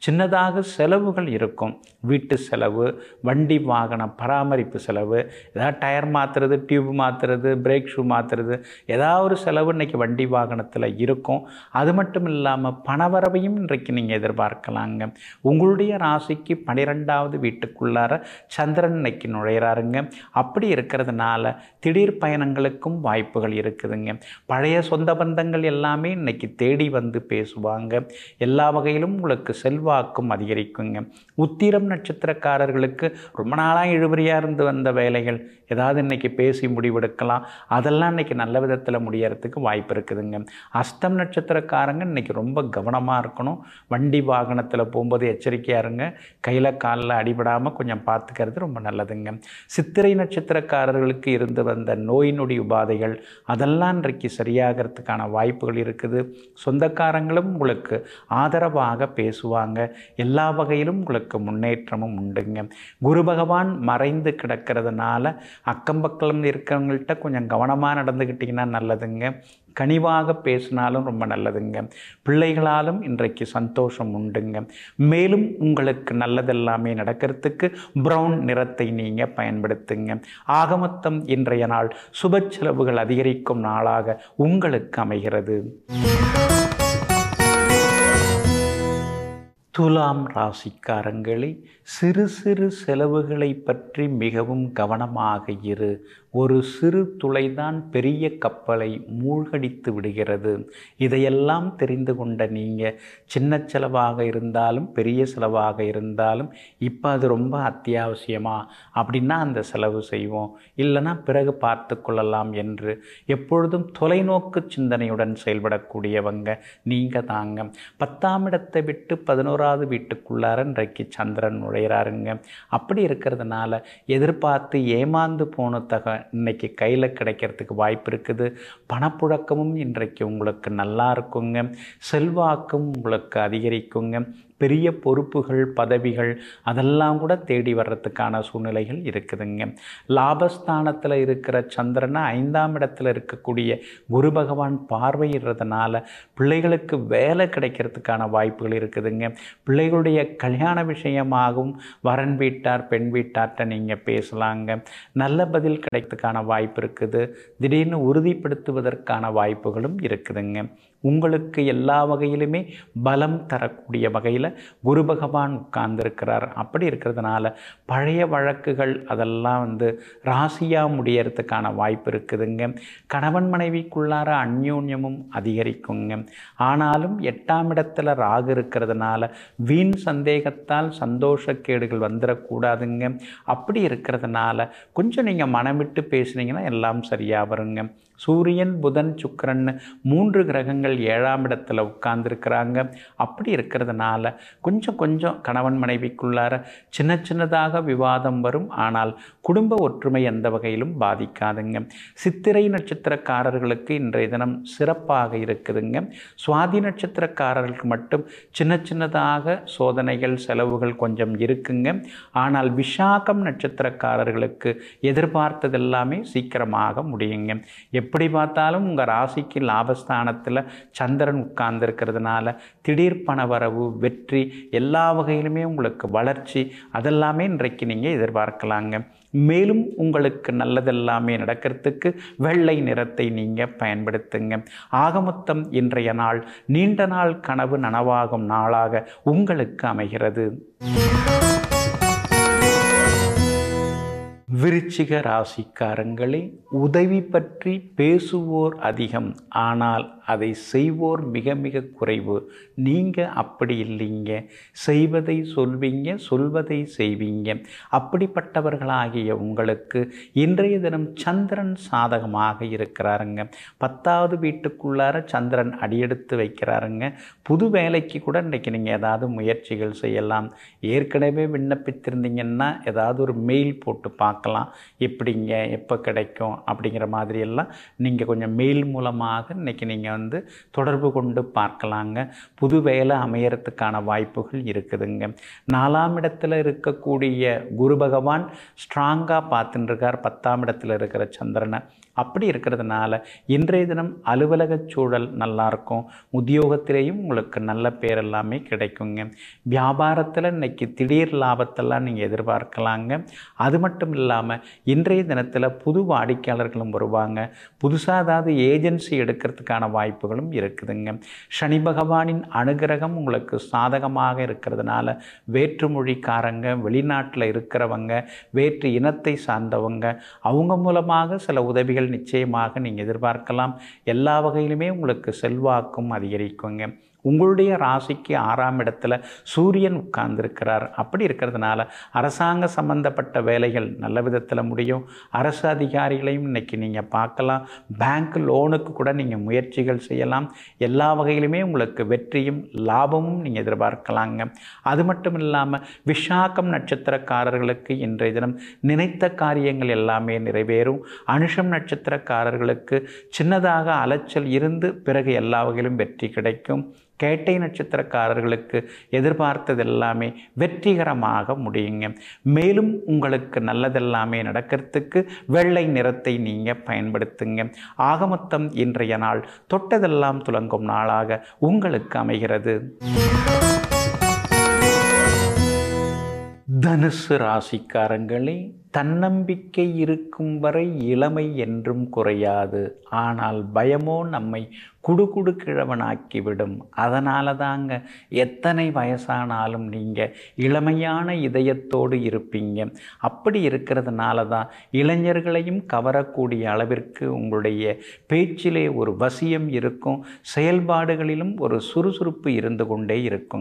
Speaker 1: சின்னதாக செல் செலவுகள் இருக்கும் வீட்டு செலவு வண்டி வாகன பராமரிப்பு செலவு ஏதாவது டயர் மாற்றுறது டியூப் மாற்றுறது பிரேக் ஷூ மாற்றுறது ஏதாவது ஒரு செலவு இன்றைக்கி வண்டி வாகனத்தில் இருக்கும் அது மட்டும் இல்லாமல் பணவரவையும் இன்றைக்கு நீங்கள் எதிர்பார்க்கலாங்க உங்களுடைய ராசிக்கு பனிரெண்டாவது வீட்டுக்குள்ளார சந்திரன் இன்னைக்கு நுழையிறாருங்க அப்படி இருக்கிறதுனால திடீர் பயணங்களுக்கும் வாய்ப்புகள் இருக்குதுங்க பழைய சொந்த பந்தங்கள் எல்லாமே இன்னைக்கு தேடி வந்து பேசுவாங்க எல்லா வகையிலும் உங்களுக்கு செல்வாக்கும் அதிகரிக்குங்க உத்திரம் நட்சத்திரக்காரர்களுக்கு ரொம்ப நாளாக இழுபறியாக இருந்து வந்த வேலைகள் ஏதாவது இன்றைக்கி பேசி முடிவெடுக்கலாம் அதெல்லாம் இன்றைக்கி நல்ல விதத்தில் முடியறதுக்கு வாய்ப்பு இருக்குதுங்க அஸ்தம் நட்சத்திரக்காரங்க இன்றைக்கி ரொம்ப கவனமாக இருக்கணும் வண்டி வாகனத்தில் போகும்போது எச்சரிக்கையாக இருங்க கையில் காலில் அடிபடாமல் கொஞ்சம் பார்த்துக்கிறது ரொம்ப நல்லதுங்க சித்திரை நட்சத்திரக்காரர்களுக்கு இருந்து வந்த நோய் நொடி உபாதைகள் அதெல்லாம் இன்றைக்கு சரியாகிறதுக்கான வாய்ப்புகள் இருக்குது சொந்தக்காரங்களும் உங்களுக்கு ஆதரவாக பேசுவாங்க எல்லா வகையிலும் உங்களுக்கு முன்னேற்ற முன்னேற்றமும் உண்டுங்க குரு பகவான் மறைந்து கிடக்கிறதுனால அக்கம்பக்கம் இருக்கிறவங்கள்ட்ட கொஞ்சம் கவனமாக நடந்துக்கிட்டிங்கன்னா நல்லதுங்க கனிவாக பேசினாலும் ரொம்ப நல்லதுங்க பிள்ளைகளாலும் இன்றைக்கு சந்தோஷம் உண்டுங்க மேலும் உங்களுக்கு நல்லதெல்லாமே நடக்கிறதுக்கு ப்ரௌன் நிறத்தை நீங்கள் பயன்படுத்துங்க ஆகமொத்தம் இன்றைய நாள் சுப செலவுகள் அதிகரிக்கும் நாளாக உங்களுக்கு அமைகிறது துலாம் ராசிக்காரங்களே சிறு சிறு செலவுகளை பற்றி மிகவும் கவனமாக இரு ஒரு சிறு துளைதான் பெரிய கப்பலை மூழ்கடித்து விடுகிறது இதையெல்லாம் தெரிந்து கொண்ட நீங்கள் சின்ன செலவாக இருந்தாலும் பெரிய செலவாக இருந்தாலும் இப்போ அது ரொம்ப அத்தியாவசியமா அப்படின்னா அந்த செலவு செய்வோம் இல்லைனா பிறகு பார்த்து கொள்ளலாம் என்று எப்பொழுதும் தொலைநோக்கு சிந்தனையுடன் செயல்படக்கூடியவங்க நீங்கள் தாங்க பத்தாம் இடத்தை விட்டு பதினோராவது வீட்டுக்குள்ளார இன்றைக்கு சந்திரனுடைய அடைகிறாருங்க அப்படி இருக்கிறதுனால எதிர்பார்த்து ஏமாந்து போன தக இன்னைக்கு கையில் கிடைக்கிறதுக்கு வாய்ப்பு இருக்குது பணப்புழக்கமும் இன்றைக்கு உங்களுக்கு நல்லா இருக்குங்க செல்வாக்கும் உங்களுக்கு அதிகரிக்குங்க பெரிய பொறுப்புகள் பதவிகள் அதெல்லாம் கூட தேடி வர்றதுக்கான சூழ்நிலைகள் இருக்குதுங்க லாபஸ்தானத்தில் இருக்கிற சந்திரனை ஐந்தாம் இடத்துல இருக்கக்கூடிய குரு பகவான் பார்வையிடுறதுனால பிள்ளைகளுக்கு வேலை கிடைக்கிறதுக்கான வாய்ப்புகள் இருக்குதுங்க பிள்ளைகளுடைய கல்யாண விஷயமாகவும் வரன் வீட்டார் பெண் வீட்டார்கிட்ட நீங்கள் பேசலாங்க நல்ல பதில் கிடைக்கிறதுக்கான வாய்ப்பு இருக்குது திடீர்னு உறுதிப்படுத்துவதற்கான வாய்ப்புகளும் இருக்குதுங்க உங்களுக்கு எல்லா வகையிலுமே பலம் தரக்கூடிய வகையில் குரு பகவான் உட்கார்ந்துருக்கிறார் அப்படி இருக்கிறதுனால பழைய வழக்குகள் அதெல்லாம் வந்து ராசியாக முடியறதுக்கான வாய்ப்பு இருக்குதுங்க கணவன் மனைவிக்குள்ளார அந்யோன்யமும் அதிகரிக்குங்க ஆனாலும் எட்டாம் இடத்துல ராகு இருக்கிறதுனால வீண் சந்தேகத்தால் சந்தோஷக்கேடுகள் வந்துடக்கூடாதுங்க அப்படி இருக்கிறதுனால கொஞ்சம் நீங்கள் மனம் விட்டு பேசுனீங்கன்னா எல்லாம் சரியாக வருங்க சூரியன் புதன் சுக்கரன் மூன்று கிரகங்கள் ஏழாம் இடத்துல உட்கார்ந்துருக்கிறாங்க அப்படி இருக்கிறதுனால கொஞ்சம் கொஞ்சம் கணவன் மனைவிக்குள்ளார சின்ன சின்னதாக விவாதம் வரும் ஆனால் குடும்ப ஒற்றுமை எந்த வகையிலும் பாதிக்காதுங்க சித்திரை நட்சத்திரக்காரர்களுக்கு இன்றைய தினம் சிறப்பாக இருக்குதுங்க சுவாதி நட்சத்திரக்காரர்களுக்கு மட்டும் சின்ன சின்னதாக சோதனைகள் செலவுகள் கொஞ்சம் இருக்குங்க ஆனால் விஷாகம் நட்சத்திரக்காரர்களுக்கு எதிர்பார்த்ததெல்லாமே சீக்கிரமாக முடியுங்க எப் எப்படி பார்த்தாலும் உங்கள் ராசிக்கு லாபஸ்தானத்தில் சந்திரன் உட்கார்ந்துருக்கிறதுனால திடீர் பணவரவு வெற்றி எல்லா வகையிலுமே உங்களுக்கு வளர்ச்சி அதெல்லாமே இன்றைக்கு நீங்கள் எதிர்பார்க்கலாங்க மேலும் உங்களுக்கு நல்லதெல்லாமே நடக்கிறதுக்கு வெள்ளை நிறத்தை நீங்கள் பயன்படுத்துங்க ஆகமொத்தம் இன்றைய நாள் நீண்ட நாள் கனவு நனவாகும் நாளாக உங்களுக்கு அமைகிறது விருச்சிக ராசிக்காரங்களே உதவி பற்றி பேசுவோர் அதிகம் ஆனால் அதை செய்வோர் மிக மிக குறைவு நீங்கள் அப்படி இல்லைங்க செய்வதை சொல்வீங்க சொல்வதை செய்வீங்க அப்படிப்பட்டவர்களாகிய உங்களுக்கு இன்றைய தினம் சந்திரன் சாதகமாக இருக்கிறாருங்க பத்தாவது வீட்டுக்குள்ளார சந்திரன் அடியெடுத்து வைக்கிறாருங்க புது வேலைக்கு கூட இன்றைக்கி நீங்கள் ஏதாவது முயற்சிகள் செய்யலாம் ஏற்கனவே விண்ணப்பித்திருந்தீங்கன்னா ஏதாவது ஒரு மெயில் போட்டு பார்க்கலாம் எப்படிங்க எப்போ கிடைக்கும் அப்படிங்கிற மாதிரியெல்லாம் நீங்கள் கொஞ்சம் மெயில் மூலமாக இன்றைக்கி நீங்கள் வந்து தொடர்பு கொண்டு பார்க்கலாங்க புது வேலை அமையறதுக்கான வாய்ப்புகள் இருக்குதுங்க நாலாம் இடத்துல இருக்கக்கூடிய குரு பகவான் ஸ்ட்ராங்காக பார்த்துட்டுருக்கார் பத்தாம் இடத்துல இருக்கிற சந்திரனை அப்படி இருக்கிறதுனால இன்றைய தினம் அலுவலக சூழல் நல்லாயிருக்கும் உத்தியோகத்திலேயும் உங்களுக்கு நல்ல பேர் எல்லாமே கிடைக்குங்க வியாபாரத்தில் இன்றைக்கி திடீர் லாபத்தெல்லாம் நீங்கள் எதிர்பார்க்கலாங்க அது மட்டும் இல்லாமல் இன்றைய தினத்தில் புது வாடிக்கையாளர்களும் வருவாங்க புதுசாக அதாவது ஏஜென்சி எடுக்கிறதுக்கான வாய்ப்புகளும் இருக்குதுங்க சனி பகவானின் அனுகிரகம் உங்களுக்கு சாதகமாக இருக்கிறதுனால வேற்றுமொழிக்காரங்க வெளிநாட்டில் இருக்கிறவங்க வேற்று இனத்தை சார்ந்தவங்க அவங்க மூலமாக சில உதவிகள் நிச்சயமாக நீங்கள் எதிர்பார்க்கலாம் எல்லா வகையிலுமே உங்களுக்கு செல்வாக்கும் அதிகரிக்குங்க உங்களுடைய ராசிக்கு ஆறாம் இடத்துல சூரியன் உட்கார்ந்திருக்கிறார் அப்படி இருக்கிறதுனால அரசாங்க சம்பந்தப்பட்ட வேலைகள் நல்ல விதத்தில் முடியும் அரசு அதிகாரிகளையும் இன்றைக்கி நீங்கள் பார்க்கலாம் பேங்க் லோனுக்கு கூட நீங்கள் முயற்சிகள் செய்யலாம் எல்லா வகையிலுமே உங்களுக்கு வெற்றியும் லாபமும் நீங்கள் எதிர்பார்க்கலாங்க அது மட்டும் இல்லாமல் விஷாக்கம் நட்சத்திரக்காரர்களுக்கு இன்றைய தினம் நினைத்த காரியங்கள் எல்லாமே நிறைவேறும் அனுஷம் நட்சத்திரக்காரர்களுக்கு சின்னதாக அலைச்சல் இருந்து பிறகு எல்லா வகையிலும் வெற்றி கிடைக்கும் கேட்டை நட்சத்திரக்காரர்களுக்கு எதிர்பார்த்தது எல்லாமே வெற்றிகரமாக முடியுங்க மேலும் உங்களுக்கு நல்லதெல்லாமே நடக்கிறதுக்கு வெள்ளை நிறத்தை நீங்கள் பயன்படுத்துங்க ஆகமொத்தம் இன்றைய நாள் தொட்டதெல்லாம் துலங்கும் நாளாக உங்களுக்கு அமைகிறது தனுசு ராசிக்காரங்களே தன்னம்பிக்கை இருக்கும் வரை இளமை என்றும் குறையாது ஆனால் பயமோ நம்மை குடுகுடு கிழவனாக்கிவிடும் அதனால தாங்க எத்தனை வயசானாலும் நீங்கள் இளமையான இதயத்தோடு இருப்பீங்க அப்படி இருக்கிறதுனால தான் இளைஞர்களையும் கவரக்கூடிய அளவிற்கு உங்களுடைய பேச்சிலே ஒரு வசியம் இருக்கும் செயல்பாடுகளிலும் ஒரு சுறுசுறுப்பு இருந்து கொண்டே இருக்குங்க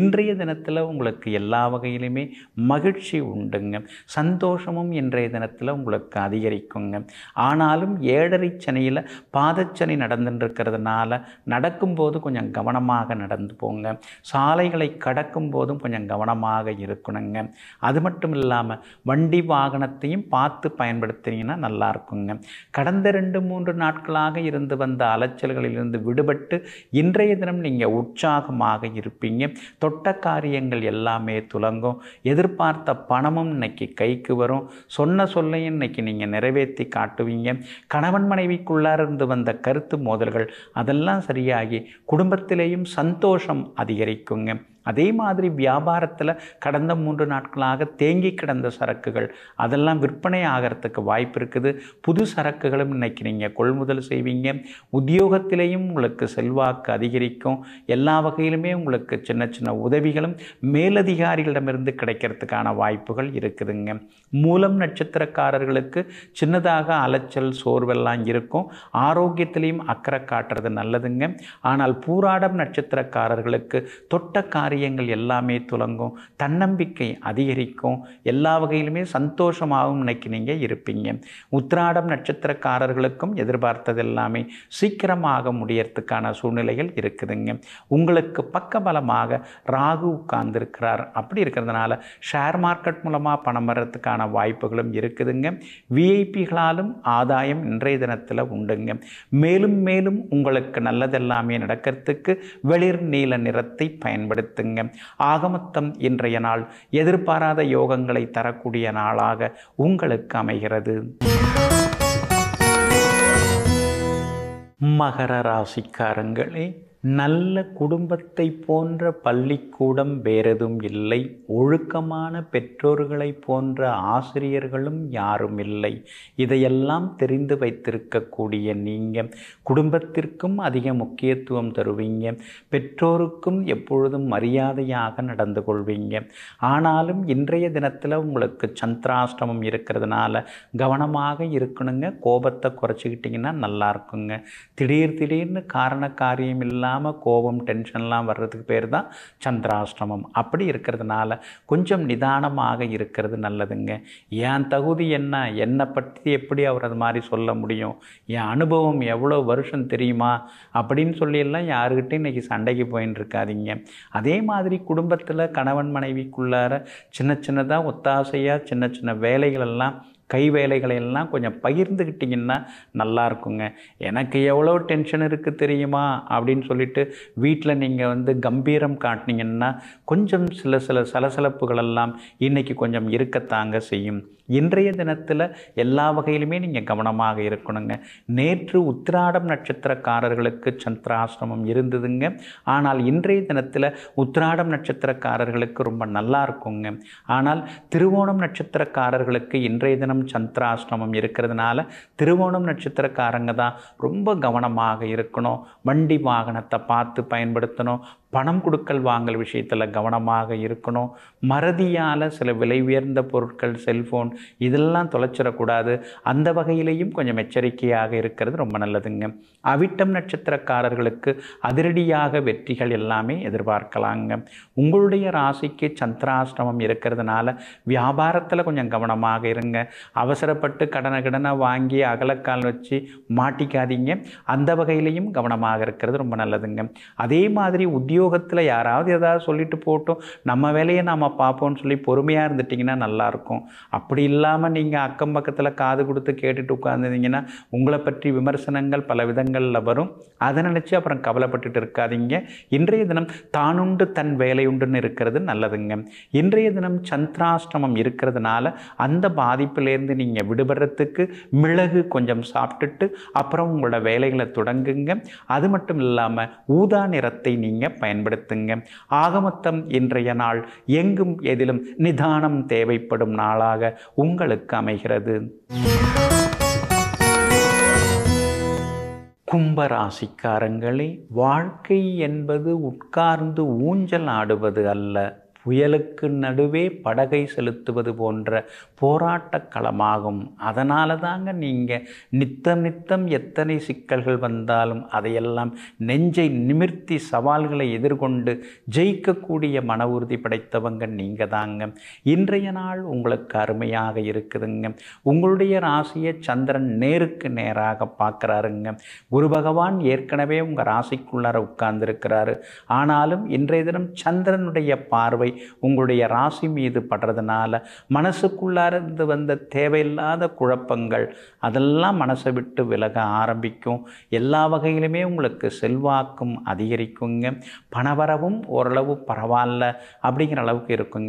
Speaker 1: இன்றைய தினத்தில் உங்களுக்கு எல்லா வகையிலுமே மகிழ்ச்சி உண்டுங்க சந்தோஷம் சந்தோஷமும் இன்றைய தினத்தில் உங்களுக்கு அதிகரிக்குங்க ஆனாலும் ஏழரை சனியில் பாதச்சனி நடந்துட்டுருக்கிறதுனால நடக்கும்போது கொஞ்சம் கவனமாக நடந்து போங்க சாலைகளை கடக்கும் போதும் கொஞ்சம் கவனமாக இருக்கணுங்க அது மட்டும் இல்லாமல் வண்டி வாகனத்தையும் பார்த்து பயன்படுத்தினீங்கன்னா நல்லா இருக்குங்க கடந்த ரெண்டு மூன்று நாட்களாக இருந்து வந்த அலைச்சல்களிலிருந்து விடுபட்டு இன்றைய தினம் நீங்கள் உற்சாகமாக இருப்பீங்க தொட்ட காரியங்கள் எல்லாமே துலங்கும் எதிர்பார்த்த பணமும் இன்னைக்கு கைக்கு வரும் வரும் சொன்ன சொல்லையும் இன்னைக்கு நீங்கள் நிறைவேற்றி காட்டுவீங்க கணவன் மனைவிக்குள்ளார இருந்து வந்த கருத்து மோதல்கள் அதெல்லாம் சரியாகி குடும்பத்திலேயும் சந்தோஷம் அதிகரிக்குங்க அதே மாதிரி வியாபாரத்தில் கடந்த மூன்று நாட்களாக தேங்கி கிடந்த சரக்குகள் அதெல்லாம் விற்பனை ஆகிறதுக்கு வாய்ப்பு இருக்குது புது சரக்குகளும் இன்றைக்கி நீங்கள் கொள்முதல் செய்வீங்க உத்தியோகத்திலையும் உங்களுக்கு செல்வாக்கு அதிகரிக்கும் எல்லா வகையிலுமே உங்களுக்கு சின்ன சின்ன உதவிகளும் மேலதிகாரிகளிடமிருந்து கிடைக்கிறதுக்கான வாய்ப்புகள் இருக்குதுங்க மூலம் நட்சத்திரக்காரர்களுக்கு சின்னதாக அலைச்சல் சோர்வெல்லாம் இருக்கும் ஆரோக்கியத்திலையும் அக்கறை காட்டுறது நல்லதுங்க ஆனால் பூராடம் நட்சத்திரக்காரர்களுக்கு தொட்ட காரியங்கள் எல்லாமே துலங்கும் தன்னம்பிக்கை அதிகரிக்கும் எல்லா வகையிலுமே சந்தோஷமாகவும் இன்னைக்கு நீங்கள் இருப்பீங்க உத்ராடம் நட்சத்திரக்காரர்களுக்கும் எதிர்பார்த்தது எல்லாமே சீக்கிரமாக முடியறதுக்கான சூழ்நிலைகள் இருக்குதுங்க உங்களுக்கு பக்கபலமாக ராகு உட்கார்ந்துருக்கிறார் அப்படி இருக்கிறதுனால ஷேர் மார்க்கெட் மூலமாக பணம் வர்றதுக்கான வாய்ப்புகளும் இருக்குதுங்க விஐபிகளாலும் ஆதாயம் இன்றைய தினத்தில் உண்டுங்க மேலும் மேலும் உங்களுக்கு நல்லதெல்லாமே நடக்கிறதுக்கு வெளிர் நீல நிறத்தை பயன்படுத்து செலுத்துங்க ஆகமத்தம் இன்றைய நாள் எதிர்பாராத யோகங்களை தரக்கூடிய நாளாக உங்களுக்கு அமைகிறது மகர ராசிக்காரங்களே நல்ல குடும்பத்தை போன்ற பள்ளிக்கூடம் வேறெதும் இல்லை ஒழுக்கமான பெற்றோர்களை போன்ற ஆசிரியர்களும் யாரும் இல்லை இதையெல்லாம் தெரிந்து வைத்திருக்கக்கூடிய நீங்கள் குடும்பத்திற்கும் அதிக முக்கியத்துவம் தருவீங்க பெற்றோருக்கும் எப்பொழுதும் மரியாதையாக நடந்து கொள்வீங்க ஆனாலும் இன்றைய தினத்தில் உங்களுக்கு சந்திராஷ்டமம் இருக்கிறதுனால கவனமாக இருக்கணுங்க கோபத்தை குறைச்சிக்கிட்டிங்கன்னா நல்லா இருக்குங்க திடீர் திடீர்னு காரண காரியம் இல்லாமல் இல்லாமல் கோபம் டென்ஷன்லாம் வர்றதுக்கு பேர் தான் சந்திராஷ்டிரமம் அப்படி இருக்கிறதுனால கொஞ்சம் நிதானமாக இருக்கிறது நல்லதுங்க என் தகுதி என்ன என்னை பற்றி எப்படி அவர் அது மாதிரி சொல்ல முடியும் என் அனுபவம் எவ்வளோ வருஷம் தெரியுமா அப்படின்னு சொல்லியெல்லாம் யாருக்கிட்டையும் இன்றைக்கி சண்டைக்கு போயின்னு இருக்காதிங்க அதே மாதிரி குடும்பத்தில் கணவன் மனைவிக்குள்ளார சின்ன சின்னதாக ஒத்தாசையாக சின்ன சின்ன வேலைகளெல்லாம் கைவேலைகளை எல்லாம் கொஞ்சம் பகிர்ந்துக்கிட்டிங்கன்னா நல்லா இருக்குங்க எனக்கு எவ்வளோ டென்ஷன் இருக்குது தெரியுமா அப்படின்னு சொல்லிட்டு வீட்டில் நீங்கள் வந்து கம்பீரம் காட்டினீங்கன்னா கொஞ்சம் சில சில சலசலப்புகளெல்லாம் இன்றைக்கி கொஞ்சம் இருக்கத்தாங்க செய்யும் இன்றைய தினத்தில் எல்லா வகையிலுமே நீங்கள் கவனமாக இருக்கணுங்க நேற்று உத்திராடம் நட்சத்திரக்காரர்களுக்கு சந்திராசிரமம் இருந்ததுங்க ஆனால் இன்றைய தினத்தில் உத்திராடம் நட்சத்திரக்காரர்களுக்கு ரொம்ப நல்லா இருக்குங்க ஆனால் திருவோணம் நட்சத்திரக்காரர்களுக்கு இன்றைய தினம் சந்திராசிரமம் இருக்கிறதுனால திருவோணம் நட்சத்திரக்காரங்க தான் ரொம்ப கவனமாக இருக்கணும் வண்டி வாகனத்தை பார்த்து பயன்படுத்தணும் பணம் கொடுக்கல் வாங்கல் விஷயத்தில் கவனமாக இருக்கணும் மறதியால் சில விலை உயர்ந்த பொருட்கள் செல்ஃபோன் இதெல்லாம் தொலைச்சிடக்கூடாது அந்த வகையிலையும் கொஞ்சம் எச்சரிக்கையாக இருக்கிறது ரொம்ப நல்லதுங்க அவிட்டம் நட்சத்திரக்காரர்களுக்கு அதிரடியாக வெற்றிகள் எல்லாமே எதிர்பார்க்கலாங்க உங்களுடைய ராசிக்கு சந்திராஷ்டமம் இருக்கிறதுனால வியாபாரத்தில் கொஞ்சம் கவனமாக இருங்க அவசரப்பட்டு கடனை கடனை வாங்கி அகலக்கால் வச்சு மாட்டிக்காதீங்க அந்த வகையிலையும் கவனமாக இருக்கிறது ரொம்ப நல்லதுங்க அதே மாதிரி உத்தியோக உத்தியோகத்தில் யாராவது ஏதாவது சொல்லிட்டு போட்டோம் நம்ம வேலையை நாம் பார்ப்போம்னு சொல்லி பொறுமையாக இருந்துட்டிங்கன்னா நல்லாயிருக்கும் அப்படி இல்லாமல் நீங்கள் அக்கம் பக்கத்தில் காது கொடுத்து கேட்டுட்டு உட்காந்துருந்தீங்கன்னா உங்களை பற்றி விமர்சனங்கள் பல விதங்களில் வரும் அதை நினச்சி அப்புறம் கவலைப்பட்டுட்டு இருக்காதீங்க இன்றைய தினம் தானுண்டு தன் வேலை உண்டுன்னு இருக்கிறது நல்லதுங்க இன்றைய தினம் சந்திராஷ்டமம் இருக்கிறதுனால அந்த பாதிப்பிலேருந்து நீங்கள் விடுபடுறதுக்கு மிளகு கொஞ்சம் சாப்பிட்டுட்டு அப்புறம் உங்களோட வேலைகளை தொடங்குங்க அது மட்டும் இல்லாமல் ஊதா நிறத்தை நீங்கள் பயன் பயன்படுத்துங்க ஆகமத்தம் இன்றைய நாள் எங்கும் எதிலும் நிதானம் தேவைப்படும் நாளாக உங்களுக்கு அமைகிறது கும்பராசிக்காரங்களே வாழ்க்கை என்பது உட்கார்ந்து ஊஞ்சல் ஆடுவது அல்ல புயலுக்கு நடுவே படகை செலுத்துவது போன்ற போராட்டக் களமாகும் அதனால தாங்க நீங்கள் நித்தம் நித்தம் எத்தனை சிக்கல்கள் வந்தாலும் அதையெல்லாம் நெஞ்சை நிமிர்த்தி சவால்களை எதிர்கொண்டு ஜெயிக்கக்கூடிய மன உறுதி படைத்தவங்க நீங்கள் தாங்க இன்றைய நாள் உங்களுக்கு அருமையாக இருக்குதுங்க உங்களுடைய ராசியை சந்திரன் நேருக்கு நேராக பார்க்குறாருங்க குரு பகவான் ஏற்கனவே உங்கள் ராசிக்குள்ளார உட்கார்ந்துருக்கிறாரு ஆனாலும் இன்றைய தினம் சந்திரனுடைய பார்வை உங்களுடைய ராசி மீது படுறதுனால மனசுக்குள்ளார இருந்து வந்த தேவையில்லாத குழப்பங்கள் அதெல்லாம் மனசை விட்டு விலக ஆரம்பிக்கும் எல்லா வகையிலுமே உங்களுக்கு செல்வாக்கும் அதிகரிக்குங்க பணவரவும் ஓரளவு பரவாயில்ல அப்படிங்கிற அளவுக்கு இருக்குங்க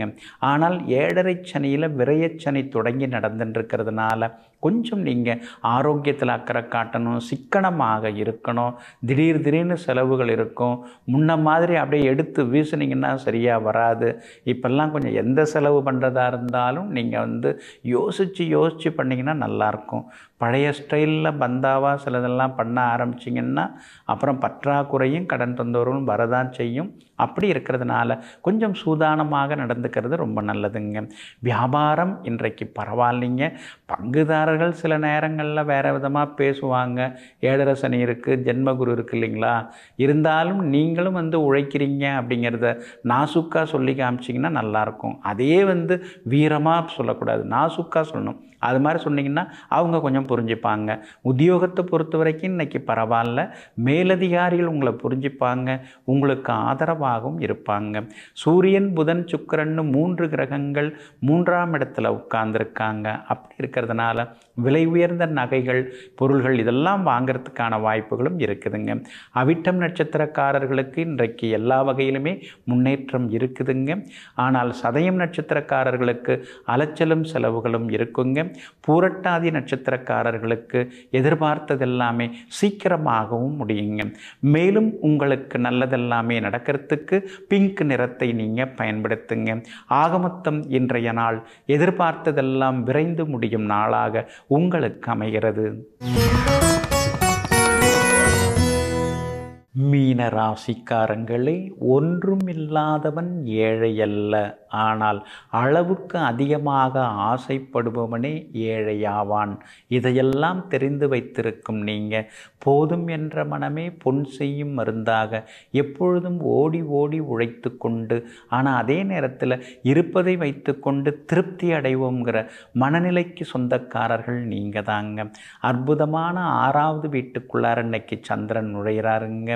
Speaker 1: ஆனால் ஏழரை சனியில் விரையச்சனை தொடங்கி நடந்துட்டு இருக்கிறதுனால கொஞ்சம் நீங்கள் ஆரோக்கியத்தில் அக்கறை காட்டணும் சிக்கனமாக இருக்கணும் திடீர் திடீர்னு செலவுகள் இருக்கும் முன்ன மாதிரி அப்படியே எடுத்து வீசுனீங்கன்னா சரியாக வராது இப்போல்லாம் கொஞ்சம் எந்த செலவு பண்ணுறதா இருந்தாலும் நீங்கள் வந்து யோசித்து யோசித்து பண்ணிங்கன்னா நல்லாயிருக்கும் பழைய ஸ்டைலில் பந்தாவாக சிலதெல்லாம் பண்ண ஆரம்பிச்சிங்கன்னா அப்புறம் பற்றாக்குறையும் கடன் தொந்தரவும் வரதான் செய்யும் அப்படி இருக்கிறதுனால கொஞ்சம் சூதானமாக நடந்துக்கிறது ரொம்ப நல்லதுங்க வியாபாரம் இன்றைக்கு பரவாயில்லைங்க பங்குதாரர்கள் சில நேரங்களில் வேறு விதமாக பேசுவாங்க ஏழரசனி இருக்குது ஜென்மகுரு இருக்குது இல்லைங்களா இருந்தாலும் நீங்களும் வந்து உழைக்கிறீங்க அப்படிங்கிறத நாசுக்காக சொல்லி காமிச்சிங்கன்னா நல்லாயிருக்கும் அதே வந்து வீரமாக சொல்லக்கூடாது நாசுக்காக சொல்லணும் அது மாதிரி சொன்னிங்கன்னா அவங்க கொஞ்சம் புரிஞ்சுப்பாங்க உத்தியோகத்தை பொறுத்த வரைக்கும் இன்றைக்கி பரவாயில்ல மேலதிகாரிகள் உங்களை புரிஞ்சுப்பாங்க உங்களுக்கு ஆதரவாகவும் இருப்பாங்க சூரியன் புதன் சுக்கரன்னு மூன்று கிரகங்கள் மூன்றாம் இடத்துல உட்கார்ந்துருக்காங்க அப்படி இருக்கிறதுனால விலை உயர்ந்த நகைகள் பொருள்கள் இதெல்லாம் வாங்கிறதுக்கான வாய்ப்புகளும் இருக்குதுங்க அவிட்டம் நட்சத்திரக்காரர்களுக்கு இன்றைக்கு எல்லா வகையிலுமே முன்னேற்றம் இருக்குதுங்க ஆனால் சதயம் நட்சத்திரக்காரர்களுக்கு அலைச்சலும் செலவுகளும் இருக்குங்க பூரட்டாதி நட்சத்திரக்காரர்களுக்கு எதிர்பார்த்ததெல்லாமே சீக்கிரமாகவும் முடியுங்க மேலும் உங்களுக்கு நல்லதெல்லாமே நடக்கிறதுக்கு பிங்க் நிறத்தை நீங்கள் பயன்படுத்துங்க ஆகமொத்தம் இன்றைய நாள் எதிர்பார்த்ததெல்லாம் விரைந்து முடியும் நாளாக உங்களுக்கு அமைகிறது மீன ராசிக்காரங்களே ஒன்றும் ஏழை ஏழையல்ல ஆனால் அளவுக்கு அதிகமாக ஆசைப்படுபவனே ஏழையாவான் இதையெல்லாம் தெரிந்து வைத்திருக்கும் நீங்கள் போதும் என்ற மனமே பொன் செய்யும் மருந்தாக எப்பொழுதும் ஓடி ஓடி உழைத்து கொண்டு ஆனால் அதே நேரத்தில் இருப்பதை வைத்துக்கொண்டு திருப்தி அடைவோங்கிற மனநிலைக்கு சொந்தக்காரர்கள் நீங்கள் தாங்க அற்புதமான ஆறாவது வீட்டுக்குள்ளார் இன்னைக்கு சந்திரன் நுழைகிறாருங்க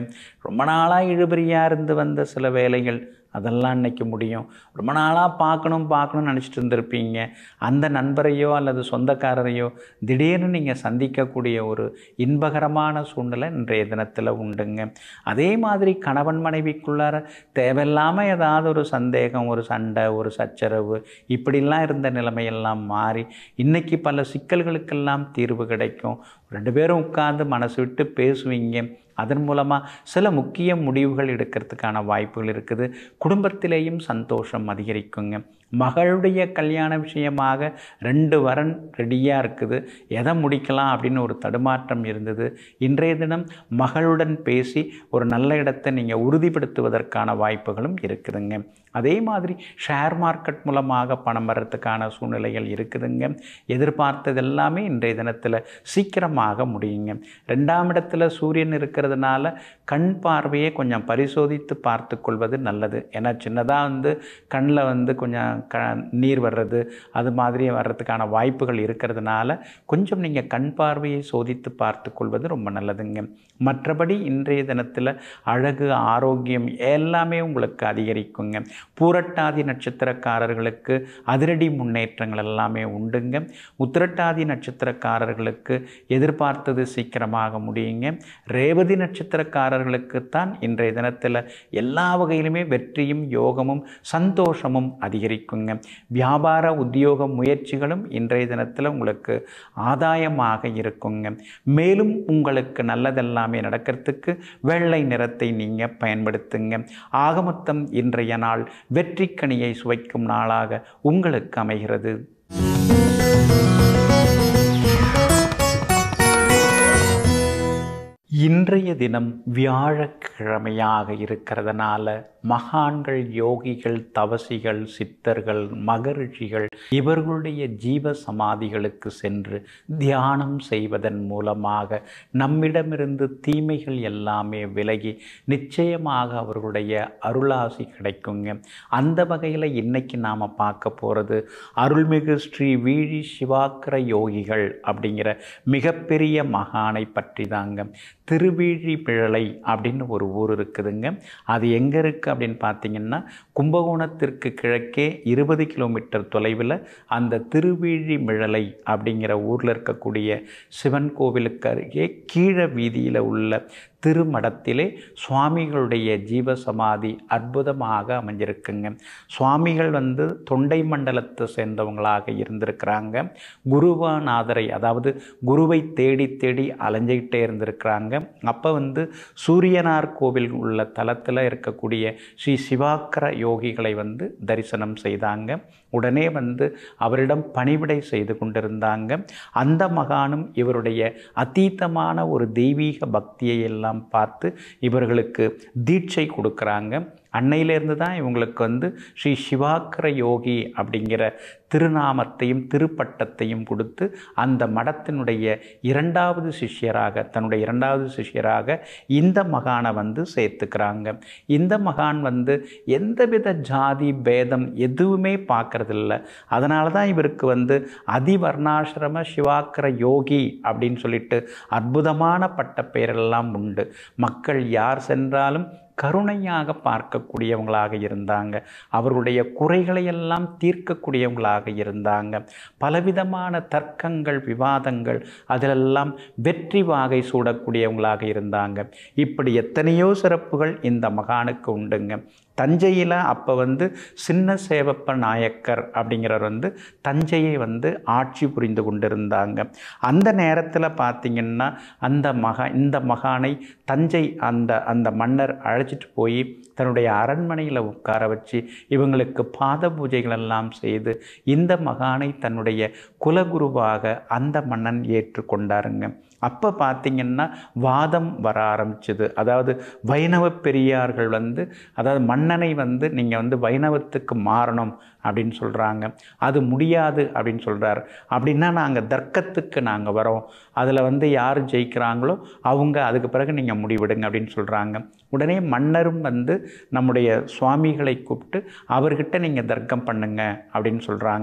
Speaker 1: ரொம்ப நாளாக இழுபறியாக இருந்து வந்த சில வேலைகள் அதெல்லாம் இன்றைக்கி முடியும் ரொம்ப நாளாக பார்க்கணும் பார்க்கணும்னு நினச்சிட்டு இருந்திருப்பீங்க அந்த நண்பரையோ அல்லது சொந்தக்காரரையோ திடீர்னு நீங்கள் சந்திக்கக்கூடிய ஒரு இன்பகரமான சூழ்நிலை இன்றைய தினத்தில் உண்டுங்க அதே மாதிரி கணவன் மனைவிக்குள்ளார தேவையில்லாமல் ஏதாவது ஒரு சந்தேகம் ஒரு சண்டை ஒரு சச்சரவு இப்படிலாம் இருந்த நிலைமையெல்லாம் மாறி இன்றைக்கி பல சிக்கல்களுக்கெல்லாம் தீர்வு கிடைக்கும் ரெண்டு பேரும் உட்காந்து மனசு விட்டு பேசுவீங்க அதன் மூலமாக சில முக்கிய முடிவுகள் எடுக்கிறதுக்கான வாய்ப்புகள் இருக்குது குடும்பத்திலேயும் சந்தோஷம் அதிகரிக்குங்க மகளுடைய கல்யாண விஷயமாக ரெண்டு வரன் ரெடியாக இருக்குது எதை முடிக்கலாம் அப்படின்னு ஒரு தடுமாற்றம் இருந்தது இன்றைய தினம் மகளுடன் பேசி ஒரு நல்ல இடத்தை நீங்கள் உறுதிப்படுத்துவதற்கான வாய்ப்புகளும் இருக்குதுங்க அதே மாதிரி ஷேர் மார்க்கெட் மூலமாக பணம் வர்றதுக்கான சூழ்நிலைகள் இருக்குதுங்க எதிர்பார்த்தது எல்லாமே இன்றைய தினத்தில் சீக்கிரமாக முடியுங்க ரெண்டாம் இடத்துல சூரியன் இருக்கிறதுனால கண் பார்வையை கொஞ்சம் பரிசோதித்து பார்த்து கொள்வது நல்லது ஏன்னா சின்னதாக வந்து கண்ணில் வந்து கொஞ்சம் க நீர் வர்றது அது மாதிரி வர்றதுக்கான வாய்ப்புகள் இருக்கிறதுனால கொஞ்சம் நீங்கள் கண் பார்வையை சோதித்து பார்த்து கொள்வது ரொம்ப நல்லதுங்க மற்றபடி இன்றைய தினத்தில் அழகு ஆரோக்கியம் எல்லாமே உங்களுக்கு அதிகரிக்குங்க பூரட்டாதி நட்சத்திரக்காரர்களுக்கு அதிரடி முன்னேற்றங்கள் எல்லாமே உண்டுங்க உத்திரட்டாதி நட்சத்திரக்காரர்களுக்கு எதிர்பார்த்தது சீக்கிரமாக முடியுங்க ரேவதி நட்சத்திரக்காரர்களுக்குத்தான் இன்றைய தினத்தில் எல்லா வகையிலுமே வெற்றியும் யோகமும் சந்தோஷமும் அதிகரிக்குங்க வியாபார உத்தியோக முயற்சிகளும் இன்றைய தினத்தில் உங்களுக்கு ஆதாயமாக இருக்குங்க மேலும் உங்களுக்கு நல்லதெல்லாமே நடக்கிறதுக்கு வெள்ளை நிறத்தை நீங்கள் பயன்படுத்துங்க ஆகமொத்தம் இன்றைய நாள் வெற்றிக்கனியை சுவைக்கும் நாளாக உங்களுக்கு அமைகிறது இன்றைய தினம் வியாழக்கிழமையாக இருக்கிறதுனால மகான்கள் யோகிகள் தவசிகள் சித்தர்கள் மகரிஷிகள் இவர்களுடைய ஜீவ சமாதிகளுக்கு சென்று தியானம் செய்வதன் மூலமாக நம்மிடமிருந்து தீமைகள் எல்லாமே விலகி நிச்சயமாக அவர்களுடைய அருளாசி கிடைக்குங்க அந்த வகையில் இன்னைக்கு நாம் பார்க்க போகிறது அருள்மிகு ஸ்ரீ வீழி சிவாக்கிர யோகிகள் அப்படிங்கிற மிகப்பெரிய மகானை பற்றி தாங்க திருவீழி பிழலை அப்படின்னு ஒரு ஊர் இருக்குதுங்க அது எங்கே இருக்கு இருக்குது அப்படின்னு பார்த்தீங்கன்னா கும்பகோணத்திற்கு கிழக்கே இருபது கிலோமீட்டர் தொலைவில் அந்த திருவிழிமிழலை அப்படிங்கிற ஊரில் இருக்கக்கூடிய சிவன் கோவிலுக்கு அருகே கீழே வீதியில் உள்ள திருமடத்திலே சுவாமிகளுடைய ஜீவசமாதி அற்புதமாக அமைஞ்சிருக்குங்க சுவாமிகள் வந்து தொண்டை மண்டலத்தை சேர்ந்தவங்களாக இருந்திருக்கிறாங்க குருவாநாதரை அதாவது குருவை தேடி தேடி அலைஞ்சிக்கிட்டே இருந்திருக்கிறாங்க அப்போ வந்து சூரியனார் கோவில் உள்ள தலத்தில் இருக்கக்கூடிய ஸ்ரீ சிவாக்கர யோகிகளை வந்து தரிசனம் செய்தாங்க உடனே வந்து அவரிடம் பணிவிடை செய்து கொண்டிருந்தாங்க அந்த மகானும் இவருடைய அத்தீத்தமான ஒரு தெய்வீக பக்தியை எல்லாம் பார்த்து இவர்களுக்கு தீட்சை கொடுக்குறாங்க அன்னையிலேருந்து தான் இவங்களுக்கு வந்து ஸ்ரீ சிவாக்கர யோகி அப்படிங்கிற திருநாமத்தையும் திருப்பட்டத்தையும் கொடுத்து அந்த மடத்தினுடைய இரண்டாவது சிஷ்யராக தன்னுடைய இரண்டாவது சிஷ்யராக இந்த மகானை வந்து சேர்த்துக்கிறாங்க இந்த மகான் வந்து எந்தவித ஜாதி பேதம் எதுவுமே பார்க்குறதில்ல அதனால தான் இவருக்கு வந்து அதிவர்ணாசிரம சிவாக்கர யோகி அப்படின்னு சொல்லிட்டு அற்புதமான பட்ட பெயரெல்லாம் உண்டு மக்கள் யார் சென்றாலும் கருணையாக பார்க்கக்கூடியவங்களாக இருந்தாங்க அவர்களுடைய குறைகளை எல்லாம் தீர்க்கக்கூடியவங்களாக தலைவர்களாக இருந்தாங்க பலவிதமான தர்க்கங்கள் விவாதங்கள் அதிலெல்லாம் வெற்றி வாகை சூடக்கூடியவங்களாக இருந்தாங்க இப்படி எத்தனையோ சிறப்புகள் இந்த மகானுக்கு உண்டுங்க தஞ்சையில் அப்போ வந்து சின்ன சேவப்ப நாயக்கர் அப்படிங்கிறவர் வந்து தஞ்சையை வந்து ஆட்சி புரிந்து கொண்டிருந்தாங்க அந்த நேரத்தில் பார்த்திங்கன்னா அந்த மகா இந்த மகானை தஞ்சை அந்த அந்த மன்னர் அழைச்சிட்டு போய் தன்னுடைய அரண்மனையில் உட்கார வச்சு இவங்களுக்கு பாத பூஜைகள் எல்லாம் செய்து இந்த மகானை தன்னுடைய குலகுருவாக அந்த மன்னன் ஏற்றுக்கொண்டாருங்க அப்போ பார்த்திங்கன்னா வாதம் வர ஆரம்பிச்சது அதாவது வைணவ பெரியார்கள் வந்து அதாவது மன்னனை வந்து நீங்கள் வந்து வைணவத்துக்கு மாறணும் அப்படின்னு சொல்கிறாங்க அது முடியாது அப்படின்னு சொல்கிறார் அப்படின்னா நாங்கள் தர்க்கத்துக்கு நாங்கள் வரோம் அதில் வந்து யார் ஜெயிக்கிறாங்களோ அவங்க அதுக்கு பிறகு நீங்கள் முடிவிடுங்க அப்படின்னு சொல்கிறாங்க உடனே மன்னரும் வந்து நம்முடைய சுவாமிகளை கூப்பிட்டு அவர்கிட்ட நீங்கள் தர்க்கம் பண்ணுங்க அப்படின்னு சொல்கிறாங்க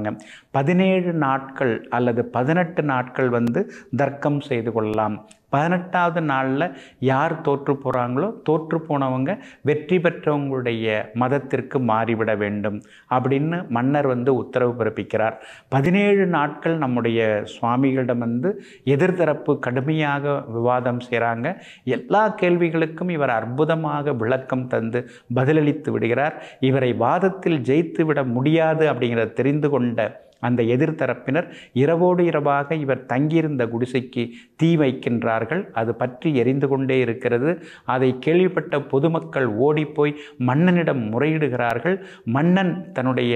Speaker 1: பதினேழு நாட்கள் அல்லது பதினெட்டு நாட்கள் வந்து தர்க்கம் செய்து கொள்ளலாம் பதினெட்டாவது நாளில் யார் தோற்று போகிறாங்களோ தோற்று போனவங்க வெற்றி பெற்றவங்களுடைய மதத்திற்கு மாறிவிட வேண்டும் அப்படின்னு மன்னர் வந்து உத்தரவு பிறப்பிக்கிறார் பதினேழு நாட்கள் நம்முடைய சுவாமிகளிடம் வந்து எதிர்தரப்பு கடுமையாக விவாதம் செய்கிறாங்க எல்லா கேள்விகளுக்கும் இவர் அற்புதம் விதமாக விளக்கம் தந்து பதிலளித்து விடுகிறார் இவரை வாதத்தில் ஜெயித்துவிட முடியாது அப்படிங்கிறத தெரிந்து கொண்ட அந்த எதிர்த்தரப்பினர் இரவோடு இரவாக இவர் தங்கியிருந்த குடிசைக்கு தீ வைக்கின்றார்கள் அது பற்றி எரிந்து கொண்டே இருக்கிறது அதை கேள்விப்பட்ட பொதுமக்கள் ஓடிப்போய் மன்னனிடம் முறையிடுகிறார்கள் மன்னன் தன்னுடைய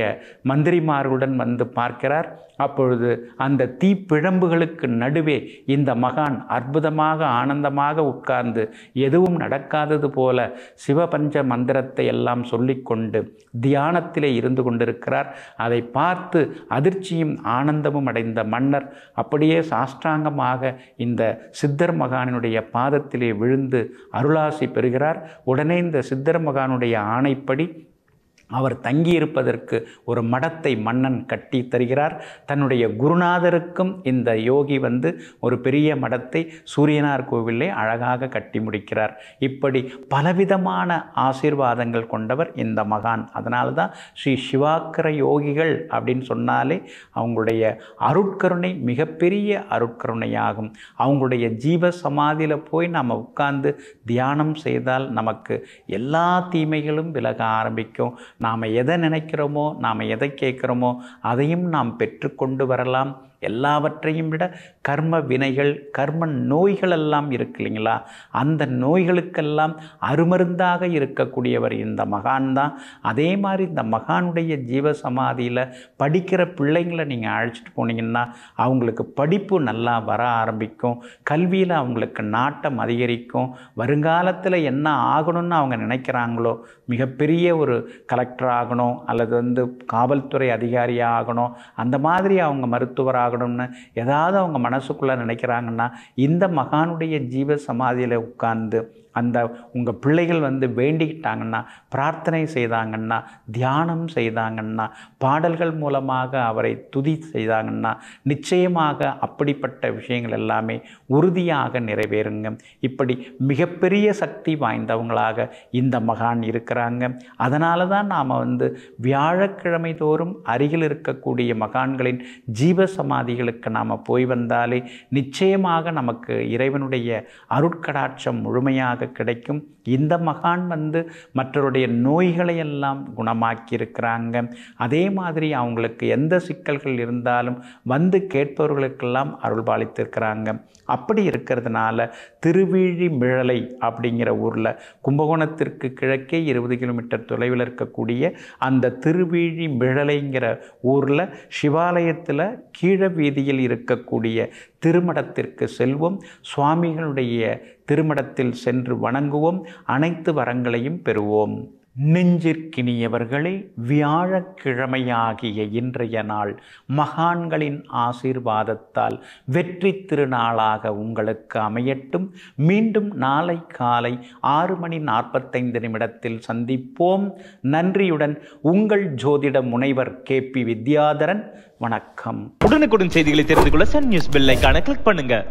Speaker 1: மந்திரிமார்களுடன் வந்து பார்க்கிறார் அப்பொழுது அந்த தீப்பிழம்புகளுக்கு நடுவே இந்த மகான் அற்புதமாக ஆனந்தமாக உட்கார்ந்து எதுவும் நடக்காதது போல சிவபஞ்ச மந்திரத்தை எல்லாம் சொல்லிக்கொண்டு தியானத்திலே இருந்து கொண்டிருக்கிறார் அதை பார்த்து அதிர்ச்சியும் ஆனந்தமும் அடைந்த மன்னர் அப்படியே சாஷ்டாங்கமாக இந்த சித்தர் மகானினுடைய பாதத்திலே விழுந்து அருளாசி பெறுகிறார் உடனே இந்த சித்தர் மகானுடைய ஆணைப்படி அவர் தங்கியிருப்பதற்கு ஒரு மடத்தை மன்னன் கட்டி தருகிறார் தன்னுடைய குருநாதருக்கும் இந்த யோகி வந்து ஒரு பெரிய மடத்தை சூரியனார் கோவிலே அழகாக கட்டி முடிக்கிறார் இப்படி பலவிதமான ஆசீர்வாதங்கள் கொண்டவர் இந்த மகான் அதனால தான் ஸ்ரீ சிவாக்கர யோகிகள் அப்படின்னு சொன்னாலே அவங்களுடைய அருட்கருணை மிகப்பெரிய அருட்கருணையாகும் அவங்களுடைய ஜீவ சமாதியில் போய் நாம் உட்கார்ந்து தியானம் செய்தால் நமக்கு எல்லா தீமைகளும் விலக ஆரம்பிக்கும் நாம் எதை நினைக்கிறோமோ நாம் எதை கேட்குறோமோ அதையும் நாம் பெற்றுக்கொண்டு வரலாம் எல்லாவற்றையும் விட கர்ம வினைகள் கர்ம நோய்கள் எல்லாம் இருக்கு இல்லைங்களா அந்த நோய்களுக்கெல்லாம் அருமருந்தாக இருக்கக்கூடியவர் இந்த மகான் தான் அதே மாதிரி இந்த மகானுடைய ஜீவ சமாதியில் படிக்கிற பிள்ளைங்களை நீங்கள் அழைச்சிட்டு போனீங்கன்னா அவங்களுக்கு படிப்பு நல்லா வர ஆரம்பிக்கும் கல்வியில் அவங்களுக்கு நாட்டம் அதிகரிக்கும் வருங்காலத்தில் என்ன ஆகணும்னு அவங்க நினைக்கிறாங்களோ மிகப்பெரிய ஒரு கலெக்டர் ஆகணும் அல்லது வந்து காவல்துறை அதிகாரியாக ஆகணும் அந்த மாதிரி அவங்க மருத்துவர் ஆகணும்னு ஏதாவது அவங்க மனசுக்குள்ளே நினைக்கிறாங்கன்னா இந்த மகானுடைய ஜீவ சமாதியில் உட்கார்ந்து அந்த உங்கள் பிள்ளைகள் வந்து வேண்டிக்கிட்டாங்கன்னா பிரார்த்தனை செய்தாங்கன்னா தியானம் செய்தாங்கன்னா பாடல்கள் மூலமாக அவரை துதி செய்தாங்கன்னா நிச்சயமாக அப்படிப்பட்ட விஷயங்கள் எல்லாமே உறுதியாக நிறைவேறுங்க இப்படி மிகப்பெரிய சக்தி வாய்ந்தவங்களாக இந்த மகான் இருக்கிறாங்க அதனால தான் நாம் வந்து வியாழக்கிழமை தோறும் அருகில் இருக்கக்கூடிய மகான்களின் ஜீவ சமாதிகளுக்கு நாம் போய் வந்தாலே நிச்சயமாக நமக்கு இறைவனுடைய அருட்கடாட்சம் முழுமையாக குணமாக கிடைக்கும் இந்த மகான் வந்து மற்றவருடைய நோய்களை எல்லாம் குணமாக்கியிருக்கிறாங்க அதே மாதிரி அவங்களுக்கு எந்த சிக்கல்கள் இருந்தாலும் வந்து கேட்பவர்களுக்கெல்லாம் அருள்பாலித்திருக்கிறாங்க அப்படி இருக்கிறதுனால திருவிழி மிழலை அப்படிங்கிற ஊரில் கும்பகோணத்திற்கு கிழக்கே இருபது கிலோமீட்டர் தொலைவில் இருக்கக்கூடிய அந்த திருவிழி மிழலைங்கிற ஊரில் சிவாலயத்தில் கீழ வீதியில் இருக்கக்கூடிய திருமடத்திற்கு செல்வோம் சுவாமிகளுடைய திருமடத்தில் சென்று வணங்குவோம் அனைத்து வரங்களையும் பெறுவோம் நெஞ்சிற்கினியவர்களே வியாழக்கிழமையாகிய இன்றைய நாள் மகான்களின் ஆசீர்வாதத்தால் வெற்றி திருநாளாக உங்களுக்கு அமையட்டும் மீண்டும் நாளை காலை ஆறு மணி நாற்பத்தைந்து நிமிடத்தில் சந்திப்போம் நன்றியுடன் உங்கள் ஜோதிட முனைவர் கே பி வித்யாதரன் வணக்கம் உடனுக்குடன் செய்திகளை தெரிந்து கொள்ள சன் நியூஸ் பில்லைக்கான கிளிக் பண்ணுங்க